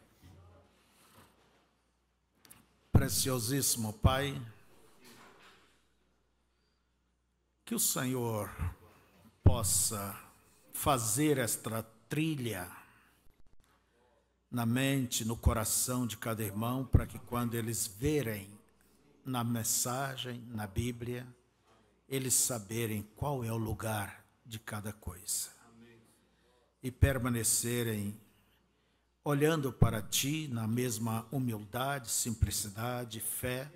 Preciosíssimo Pai, que o Senhor possa fazer esta trilha na mente, no coração de cada irmão, para que quando eles verem na mensagem, na Bíblia, eles saberem qual é o lugar de cada coisa. E permanecerem olhando para ti na mesma humildade, simplicidade, fé,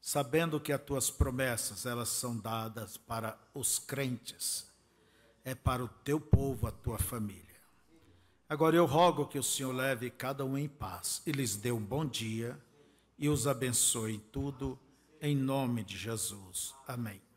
sabendo que as tuas promessas, elas são dadas para os crentes, é para o teu povo, a tua família. Agora eu rogo que o Senhor leve cada um em paz e lhes dê um bom dia e os abençoe em tudo, em nome de Jesus. Amém.